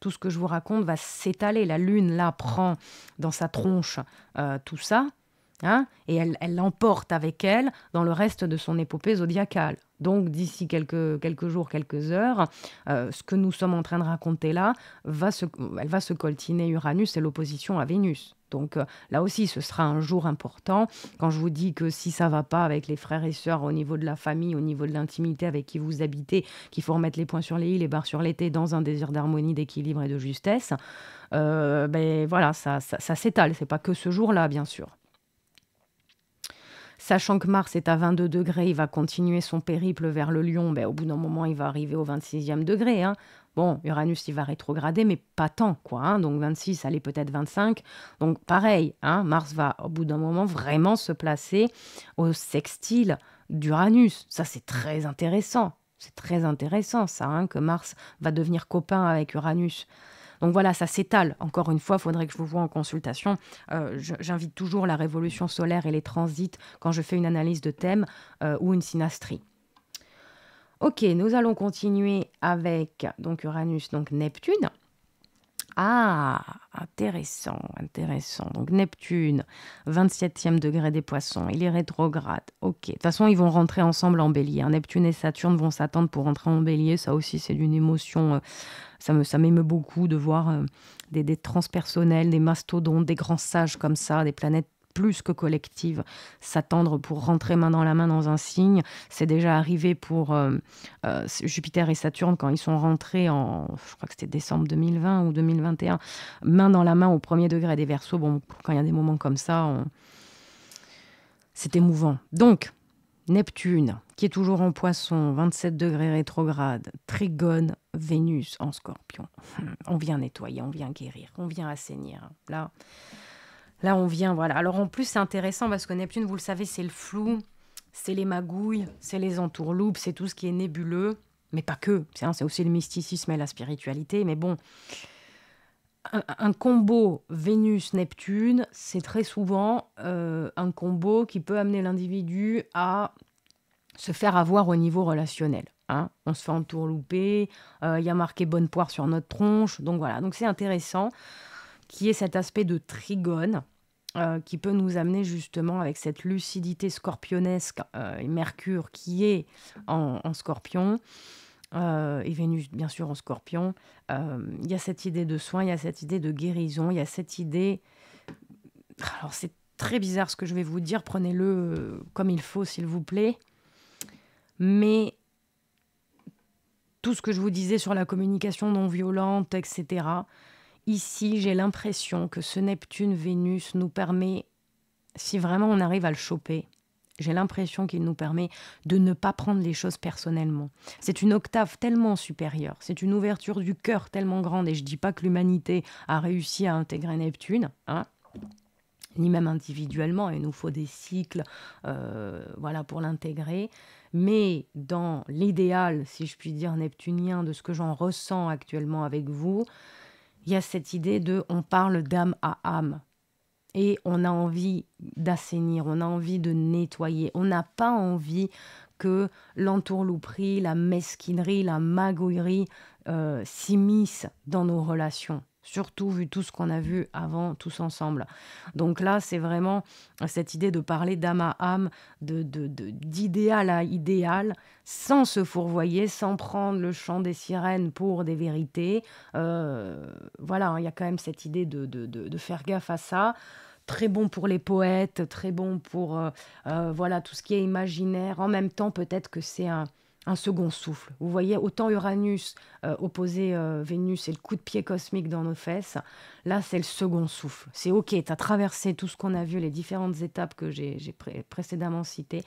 tout ce que je vous raconte va s'étaler. La Lune là prend dans sa tronche tout ça Hein, et elle, l'emporte avec elle dans le reste de son épopée zodiacale. Donc d'ici quelques, jours, quelques heures, euh, ce que nous sommes en train de raconter là, va se, elle va se coltiner Uranus et l'opposition à Vénus. Donc euh, là aussi, ce sera un jour important. Quand je vous dis que si ça va pas avec les frères et sœurs au niveau de la famille, au niveau de l'intimité avec qui vous habitez, qu'il faut remettre les points sur les i, les barres sur l'été dans un désir d'harmonie, d'équilibre et de justesse, euh, ben voilà, ça, ça, ça s'étale. C'est pas que ce jour-là, bien sûr. Sachant que Mars est à 22 degrés, il va continuer son périple vers le Lion. Ben, au bout d'un moment, il va arriver au 26e degré. Hein. Bon, Uranus, il va rétrograder, mais pas tant, quoi. Hein. Donc 26, allez peut-être 25. Donc pareil, hein, Mars va au bout d'un moment vraiment se placer au sextile d'Uranus. Ça, c'est très intéressant. C'est très intéressant, ça, que Mars va devenir copain avec Uranus. Donc voilà, ça s'étale. Encore une fois, il faudrait que je vous voie en consultation. Euh, j'invite toujours la révolution solaire et les transits quand je fais une analyse de thème euh, ou une synastrie. Ok, nous allons continuer avec donc Uranus, donc Neptune. Ah, intéressant, intéressant. Donc Neptune, 27e degré des poissons, il est rétrograde. Ok, de toute façon, ils vont rentrer ensemble en bélier. Hein. Neptune et Saturne vont s'attendre pour rentrer en bélier. Ça aussi, c'est d'une émotion. Euh, ça me, ça m'émeut beaucoup de voir euh, des, des transpersonnels, des mastodontes, des grands sages comme ça, des planètes plus que collective. S'attendre pour rentrer main dans la main dans un signe, c'est déjà arrivé pour euh, euh, Jupiter et Saturne quand ils sont rentrés en, je crois que c'était décembre 2020 ou 2021, main dans la main au premier degré des Verseaux. Bon, quand il y a des moments comme ça, c'est émouvant. Donc, Neptune, qui est toujours en poisson, 27 degrés rétrograde, trigone, Vénus en scorpion. Hmm, on vient nettoyer, on vient guérir, on vient assainir. Là, Là, on vient, voilà. Alors en plus, c'est intéressant parce que Neptune, vous le savez, c'est le flou, c'est les magouilles, c'est les entourloupes, c'est tout ce qui est nébuleux, mais pas que. C'est aussi le mysticisme et la spiritualité. Mais bon, un, combo Vénus-Neptune, c'est très souvent euh, un combo qui peut amener l'individu à se faire avoir au niveau relationnel. Hein. On se fait entourlouper, euh, il y a marqué bonne poire sur notre tronche, donc voilà, donc c'est intéressant qui est cet aspect de trigone. Euh, qui peut nous amener justement avec cette lucidité scorpionesque euh, et Mercure qui est en, scorpion euh, et Vénus bien sûr en scorpion, il y a cette idée de soin, il y a cette idée de guérison, il y a cette idée... Alors c'est très bizarre ce que je vais vous dire, prenez-le comme il faut s'il vous plaît, mais tout ce que je vous disais sur la communication non violente, etc., Ici, j'ai l'impression que ce Neptune-Vénus nous permet, si vraiment on arrive à le choper, j'ai l'impression qu'il nous permet de ne pas prendre les choses personnellement. C'est une octave tellement supérieure, c'est une ouverture du cœur tellement grande, et je ne dis pas que l'humanité a réussi à intégrer Neptune, hein, ni même individuellement, il nous faut des cycles euh, voilà, pour l'intégrer. Mais dans l'idéal, si je puis dire, neptunien, de ce que j'en ressens actuellement avec vous, il y a cette idée de on parle d'âme à âme. Et on a envie d'assainir, on a envie de nettoyer, on n'a pas envie que l'entourlouperie, la mesquinerie, la magouillerie euh, s'immiscent dans nos relations. Surtout vu tout ce qu'on a vu avant tous ensemble. Donc là, c'est vraiment cette idée de parler d'âme à âme, d'idéal de, à idéal, sans se fourvoyer, sans prendre le chant des sirènes pour des vérités. Euh, voilà, hein, il y a quand même cette idée de, faire gaffe à ça très bon pour les poètes, très bon pour euh, euh, voilà tout ce qui est imaginaire. En même temps, peut-être que c'est un, un second souffle. Vous voyez, autant Uranus euh, opposé euh, Vénus, et le coup de pied cosmique dans nos fesses. Là, c'est le second souffle. C'est OK, tu as traversé tout ce qu'on a vu, les différentes étapes que j'ai précédemment citées.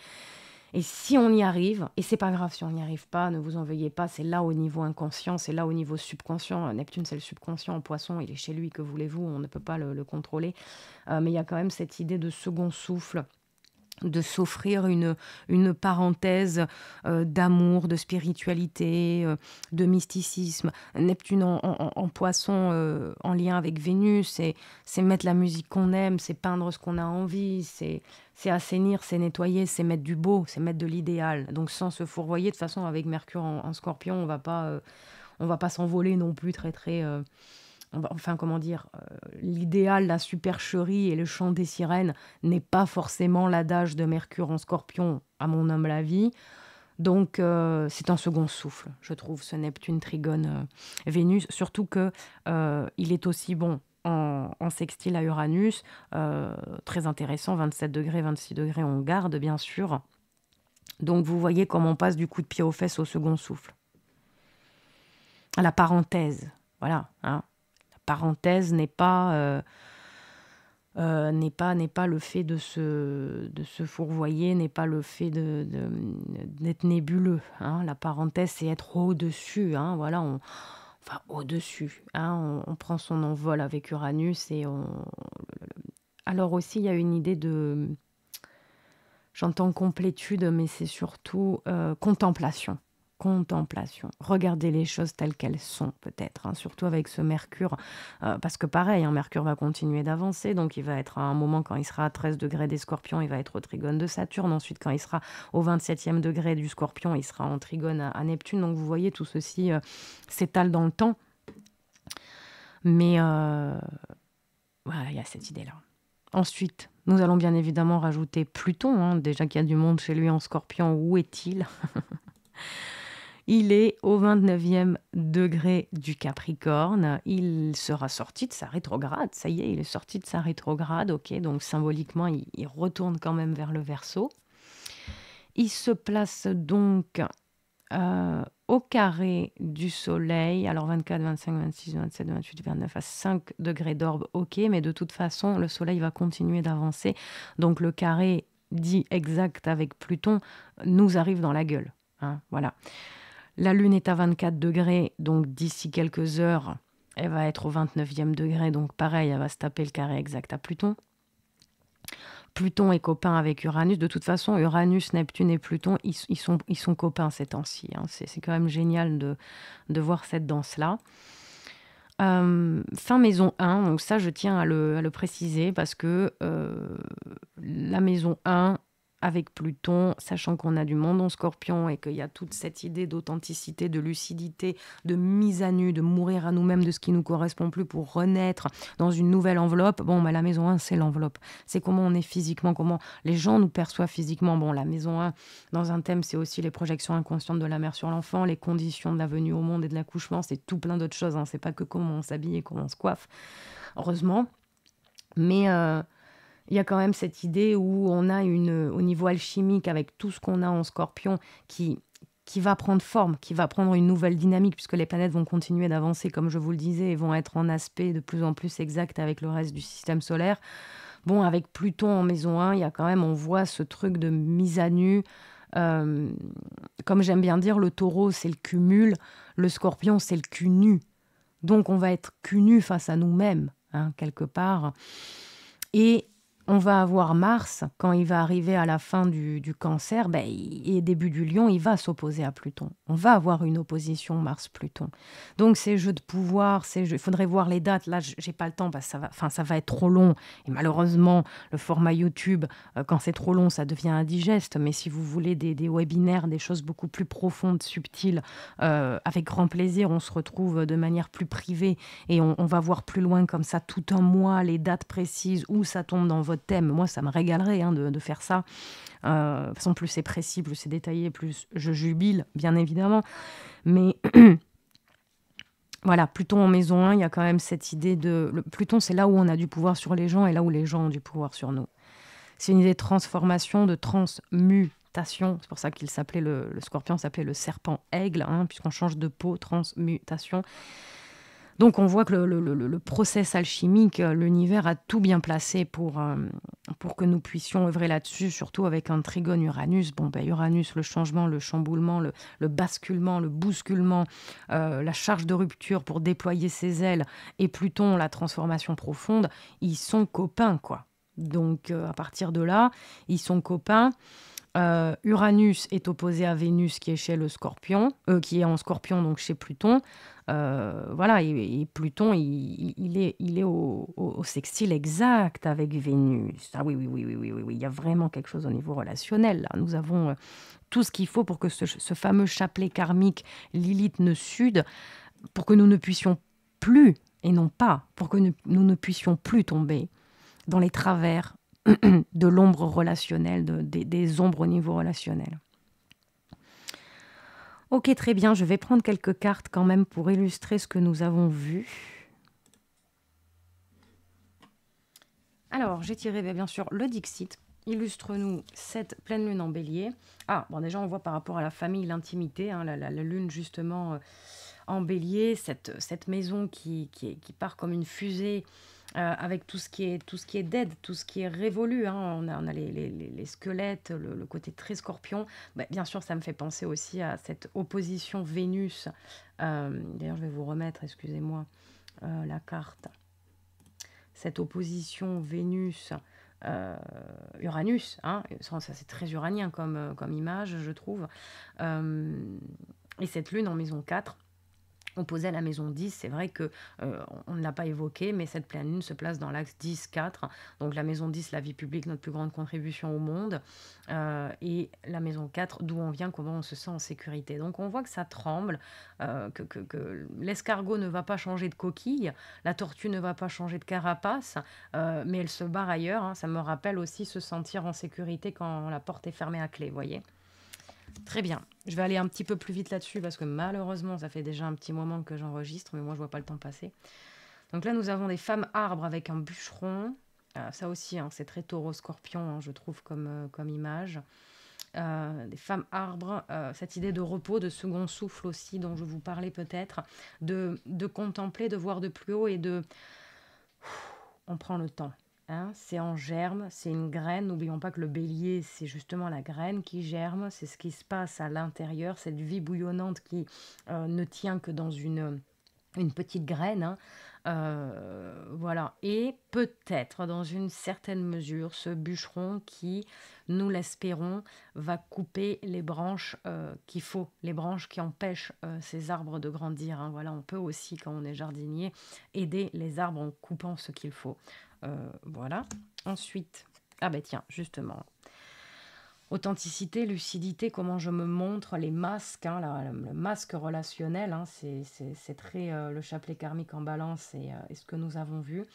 Et si on y arrive, et c'est pas grave si on n'y arrive pas, ne vous en veuillez pas, c'est là au niveau inconscient, c'est là au niveau subconscient. Euh, Neptune, c'est le subconscient, en poisson, il est chez lui, que voulez-vous, on ne peut pas le, contrôler. mais il y a quand même cette idée de second souffle de s'offrir une, une parenthèse euh, d'amour, de spiritualité, euh, de mysticisme. Neptune en, poisson euh, en lien avec Vénus, c'est mettre la musique qu'on aime, c'est peindre ce qu'on a envie, c'est assainir, c'est nettoyer, c'est mettre du beau, c'est mettre de l'idéal. Donc sans se fourvoyer, de toute façon avec Mercure en, en scorpion, on va pas on va pas s'envoler non plus très très enfin comment dire, euh, l'idéal, la supercherie et le chant des sirènes n'est pas forcément l'adage de Mercure en scorpion, à mon homme la vie. Donc euh, c'est un second souffle, je trouve, ce Neptune trigone euh, Vénus, surtout que il est aussi bon en, sextile à Uranus, très intéressant, 27 degrés, 26 degrés, on garde bien sûr. Donc vous voyez comment on passe du coup de pied aux fesses au second souffle. À la parenthèse, voilà. Hein parenthèse n'est pas, euh, euh, n'est pas, n'est pas le fait de se, de se fourvoyer, n'est pas le fait de, d'être nébuleux. Hein. La parenthèse, c'est être au-dessus. Hein. Voilà, on, enfin, au-dessus. Hein. On, prend son envol avec Uranus et on. Alors aussi, il y a une idée de. J'entends complétude, mais c'est surtout euh, contemplation contemplation. Regardez les choses telles qu'elles sont peut-être, hein, surtout avec ce Mercure, euh, parce que pareil, Mercure va continuer d'avancer, donc il va être à un moment quand il sera à 13 degrés des scorpions, il va être au trigone de Saturne, ensuite quand il sera au 27e degré du scorpion, il sera en trigone à, Neptune, donc vous voyez tout ceci euh, s'étale dans le temps. Mais euh, voilà, il y a cette idée-là. Ensuite, nous allons bien évidemment rajouter Pluton, hein, déjà qu'il y a du monde chez lui en scorpion, où est-il Il est au 29e degré du Capricorne. Il sera sorti de sa rétrograde. Ça y est, il est sorti de sa rétrograde. Ok, donc symboliquement, il, retourne quand même vers le Verseau. Il se place donc euh, au carré du Soleil, alors 24, 25, 26, 27, 28, 29, à 5 degrés d'orbe, ok, mais de toute façon, le Soleil va continuer d'avancer. Donc le carré dit exact avec Pluton nous arrive dans la gueule. Hein, voilà. La Lune est à 24 degrés, donc d'ici quelques heures, elle va être au 29e degré, donc pareil, elle va se taper le carré exact à Pluton. Pluton est copain avec Uranus. De toute façon, Uranus, Neptune et Pluton, ils, sont, sont copains ces temps-ci. Hein. C'est, quand même génial de, voir cette danse-là. Euh, fin maison 1, donc ça je tiens à le, préciser parce que euh, la maison 1, avec Pluton, sachant qu'on a du monde en scorpion et qu'il y a toute cette idée d'authenticité, de lucidité, de mise à nu, de mourir à nous-mêmes de ce qui nous correspond plus pour renaître dans une nouvelle enveloppe. Bon, bah, la maison 1, c'est l'enveloppe. C'est comment on est physiquement, comment les gens nous perçoivent physiquement. Bon, la maison 1, dans un thème, c'est aussi les projections inconscientes de la mère sur l'enfant, les conditions de la venue au monde et de l'accouchement. C'est tout plein d'autres choses. Hein. C'est pas que comment on s'habille et comment on se coiffe. Heureusement. Mais. Euh, il y a quand même cette idée où on a une, au niveau alchimique, avec tout ce qu'on a en scorpion, qui, qui va prendre forme, qui va prendre une nouvelle dynamique, puisque les planètes vont continuer d'avancer, comme je vous le disais, et vont être en aspect de plus en plus exact avec le reste du système solaire. Bon, avec Pluton en maison 1, il y a quand même, on voit ce truc de mise à nu. Euh, comme j'aime bien dire, le taureau, c'est le cumul, le scorpion, c'est le cul nu. Donc on va être cul nu face à nous-mêmes, hein, quelque part. Et on va avoir Mars, quand il va arriver à la fin du, du cancer ben, et début du lion, il va s'opposer à Pluton. On va avoir une opposition Mars-Pluton. Donc ces jeux de pouvoir, il faudrait voir les dates. Là, j'ai pas le temps parce ça va, enfin, ça va être trop long. Et malheureusement, le format YouTube, euh, quand c'est trop long, ça devient indigeste. Mais si vous voulez des, webinaires, des choses beaucoup plus profondes, subtiles, euh, avec grand plaisir, on se retrouve de manière plus privée et on, on va voir plus loin comme ça tout un mois les dates précises, où ça tombe dans votre thème. Moi, ça me régalerait hein, de, faire ça. Euh, de façon, plus c'est précis, plus c'est détaillé, plus je jubile, bien évidemment. Mais voilà, Pluton en maison 1, il y a quand même cette idée de... Pluton, c'est là où on a du pouvoir sur les gens et là où les gens ont du pouvoir sur nous. C'est une idée de transformation, de transmutation. C'est pour ça qu'il s'appelait le, scorpion s'appelait le serpent aigle, hein, puisqu'on change de peau, transmutation. Donc on voit que le, le, process alchimique, euh, l'univers a tout bien placé pour, euh, pour que nous puissions œuvrer là-dessus, surtout avec un trigone Uranus. Bon, ben Uranus, le changement, le chamboulement, le, basculement, le bousculement, euh, la charge de rupture pour déployer ses ailes, et Pluton, la transformation profonde, ils sont copains, quoi. Donc à partir de là, ils sont copains. Euh, Uranus est opposé à Vénus qui est chez le Scorpion, euh, qui est en Scorpion donc chez Pluton. Euh, voilà, et, Pluton, il, est, il est au, sextile exact avec Vénus. Ah oui, oui, oui, oui, oui, oui, il y a vraiment quelque chose au niveau relationnel. Nous avons tout ce qu'il faut pour que ce, fameux chapelet karmique Lilith ne sud, pour que nous ne puissions plus, et non pas, pour que nous ne puissions plus tomber dans les travers de l'ombre relationnelle, des, ombres au niveau relationnel. Ok, très bien, je vais prendre quelques cartes quand même pour illustrer ce que nous avons vu. Alors, j'ai tiré ben, bien sûr le Dixit. Illustre-nous cette pleine lune en bélier. Ah, bon, déjà, on voit par rapport à la famille, l'intimité, hein, la, lune justement euh, en bélier, cette, maison qui, qui, part comme une fusée euh, avec tout ce qui est tout ce qui est dead, tout ce qui est révolu. Hein. On a, les, squelettes, le, côté très scorpion. Bah, bien sûr, ça me fait penser aussi à cette opposition Vénus. Euh, d'ailleurs, je vais vous remettre, excusez-moi, euh, la carte. Cette opposition Vénus. Uranus, hein. c'est très uranien comme, comme image, je trouve. et cette lune en maison 4, on posait la maison 10, c'est vrai que euh, on ne l'a pas évoqué, mais cette pleine lune se place dans l'axe 10-4. Donc la maison 10, la vie publique, notre plus grande contribution au monde, euh, et la maison 4, d'où on vient, comment on se sent en sécurité. Donc on voit que ça tremble, euh, que, l'escargot ne va pas changer de coquille, la tortue ne va pas changer de carapace, mais elle se barre ailleurs. Hein. Ça me rappelle aussi se sentir en sécurité quand la porte est fermée à clé, voyez. Très bien. Je vais aller un petit peu plus vite là-dessus parce que malheureusement, ça fait déjà un petit moment que j'enregistre, mais moi, je vois pas le temps passer. Donc là, nous avons des femmes arbres avec un bûcheron. Euh, ça aussi, hein, c'est très taureau-scorpion, hein, je trouve, comme, euh, comme image. Euh, des femmes arbres, cette idée de repos, de second souffle aussi, dont je vous parlais peut-être, de contempler, de voir de plus haut et de... On prend le temps. Hein, c'est en germe, c'est une graine. N'oublions pas que le bélier, c'est justement la graine qui germe, c'est ce qui se passe à l'intérieur, cette vie bouillonnante qui euh, ne tient que dans une, petite graine. Hein. Euh, voilà. Et peut-être, dans une certaine mesure, ce bûcheron qui, nous l'espérons, va couper les branches euh, qu'il faut, les branches qui empêchent ces arbres de grandir. Hein. Voilà, on peut aussi, quand on est jardinier, aider les arbres en coupant ce qu'il faut. Euh, voilà. Ensuite, ah ben tiens, justement, authenticité, lucidité, comment je me montre, les masques, hein, le masque relationnel, hein, c'est très euh, le chapelet karmique en balance euh, et, ce que nous avons vu.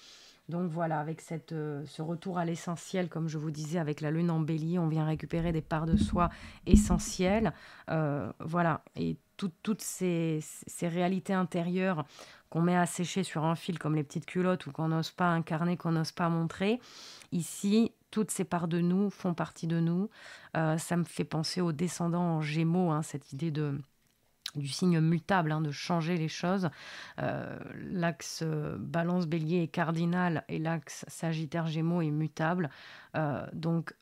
Donc voilà, avec cette, ce retour à l'essentiel, comme je vous disais, avec la lune en bélier, on vient récupérer des parts de soi essentielles. voilà, et toutes ces, ces, réalités intérieures qu'on met à sécher sur un fil comme les petites culottes ou qu'on n'ose pas incarner, qu'on n'ose pas montrer, ici, toutes ces parts de nous font partie de nous. Euh, ça me fait penser aux descendants en gémeaux, hein, cette idée de du signe mutable, hein, de changer les choses. Euh, l'axe euh, balance bélier est cardinal et l'axe sagittaire gémeaux est mutable. donc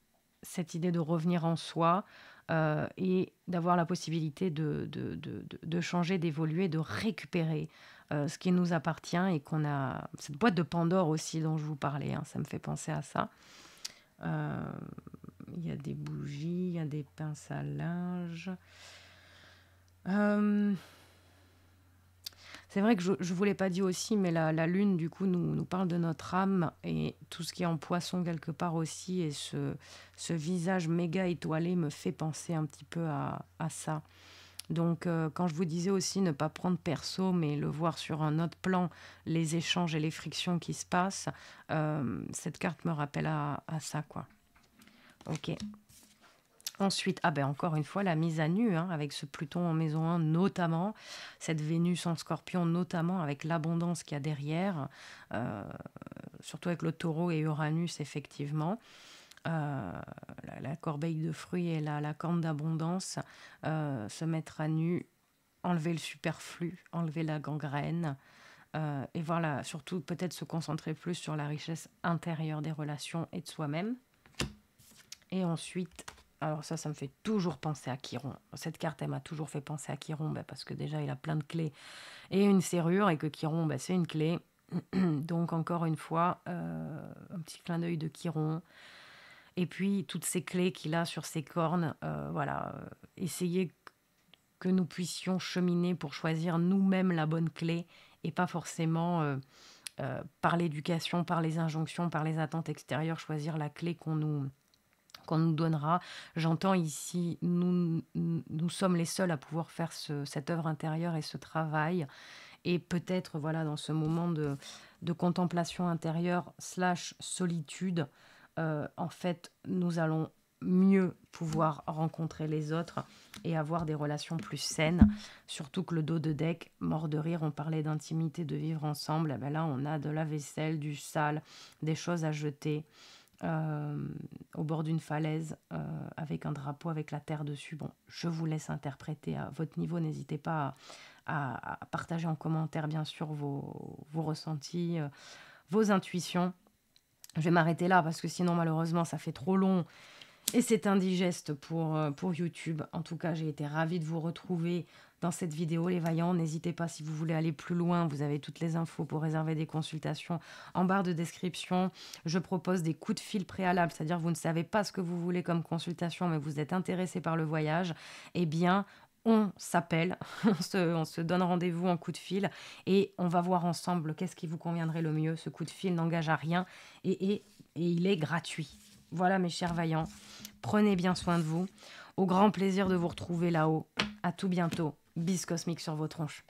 cette idée de revenir en soi et d'avoir la possibilité de, de, de, de changer, d'évoluer, de récupérer euh, ce qui nous appartient et qu'on a cette boîte de Pandore aussi dont je vous parlais, hein, ça me fait penser à ça. Euh, il y a des bougies, il y a des pinces à linge. Euh, c'est vrai que je ne vous l'ai pas dit aussi, mais la, la lune, du coup, nous, parle de notre âme et tout ce qui est en poisson quelque part aussi. Et ce, visage méga étoilé me fait penser un petit peu à, à ça. Donc, euh, quand je vous disais aussi ne pas prendre perso, mais le voir sur un autre plan, les échanges et les frictions qui se passent, euh, cette carte me rappelle à, ça, quoi. Ok. Ensuite, ah ben, encore une fois, la mise à nu, hein, avec ce Pluton en maison 1 notamment, cette Vénus en scorpion notamment, avec l'abondance qu'il y a derrière, euh, surtout avec le taureau et Uranus, effectivement. Euh, la, corbeille de fruits et la, la corne d'abondance, euh, se mettre à nu, enlever le superflu, enlever la gangrène, euh, et voilà surtout peut-être se concentrer plus sur la richesse intérieure des relations et de soi-même. Et ensuite, alors ça, ça me fait toujours penser à Chiron. Cette carte, elle m'a toujours fait penser à Chiron, bah, parce que déjà, il a plein de clés et une serrure, et que Chiron, bah, c'est une clé. Donc, encore une fois, un petit clin d'œil de Chiron. Et puis toutes ces clés qu'il a sur ses cornes, euh, voilà, euh, essayer que nous puissions cheminer pour choisir nous-mêmes la bonne clé et pas forcément euh, par l'éducation, par les injonctions, par les attentes extérieures, choisir la clé qu'on nous, qu'on nous donnera. J'entends ici, nous, nous sommes les seuls à pouvoir faire cette œuvre intérieure et ce travail. Et peut-être, voilà, dans ce moment de, de contemplation intérieure slash solitude, euh, en fait, nous allons mieux pouvoir rencontrer les autres et avoir des relations plus saines. Surtout que le dos de deck, mort de rire, on parlait d'intimité, de vivre ensemble. Eh ben là, on a de la vaisselle, du sale, des choses à jeter euh, au bord d'une falaise euh, avec un drapeau, avec la terre dessus. Bon, je vous laisse interpréter à votre niveau. N'hésitez pas à, partager en commentaire, bien sûr, vos, ressentis, vos intuitions. Je vais m'arrêter là parce que sinon, malheureusement, ça fait trop long et c'est indigeste pour, euh, pour YouTube. En tout cas, j'ai été ravie de vous retrouver dans cette vidéo, les vaillants. N'hésitez pas si vous voulez aller plus loin, vous avez toutes les infos pour réserver des consultations en barre de description. Je propose des coups de fil préalables, c'est-à-dire vous ne savez pas ce que vous voulez comme consultation, mais vous êtes intéressé par le voyage. Eh bien, on s'appelle, on se, donne rendez-vous en coup de fil et on va voir ensemble qu'est-ce qui vous conviendrait le mieux. Ce coup de fil n'engage à rien et, et, et il est gratuit. Voilà mes chers vaillants, prenez bien soin de vous. Au grand plaisir de vous retrouver là-haut. À tout bientôt. Bis cosmique sur vos tronches.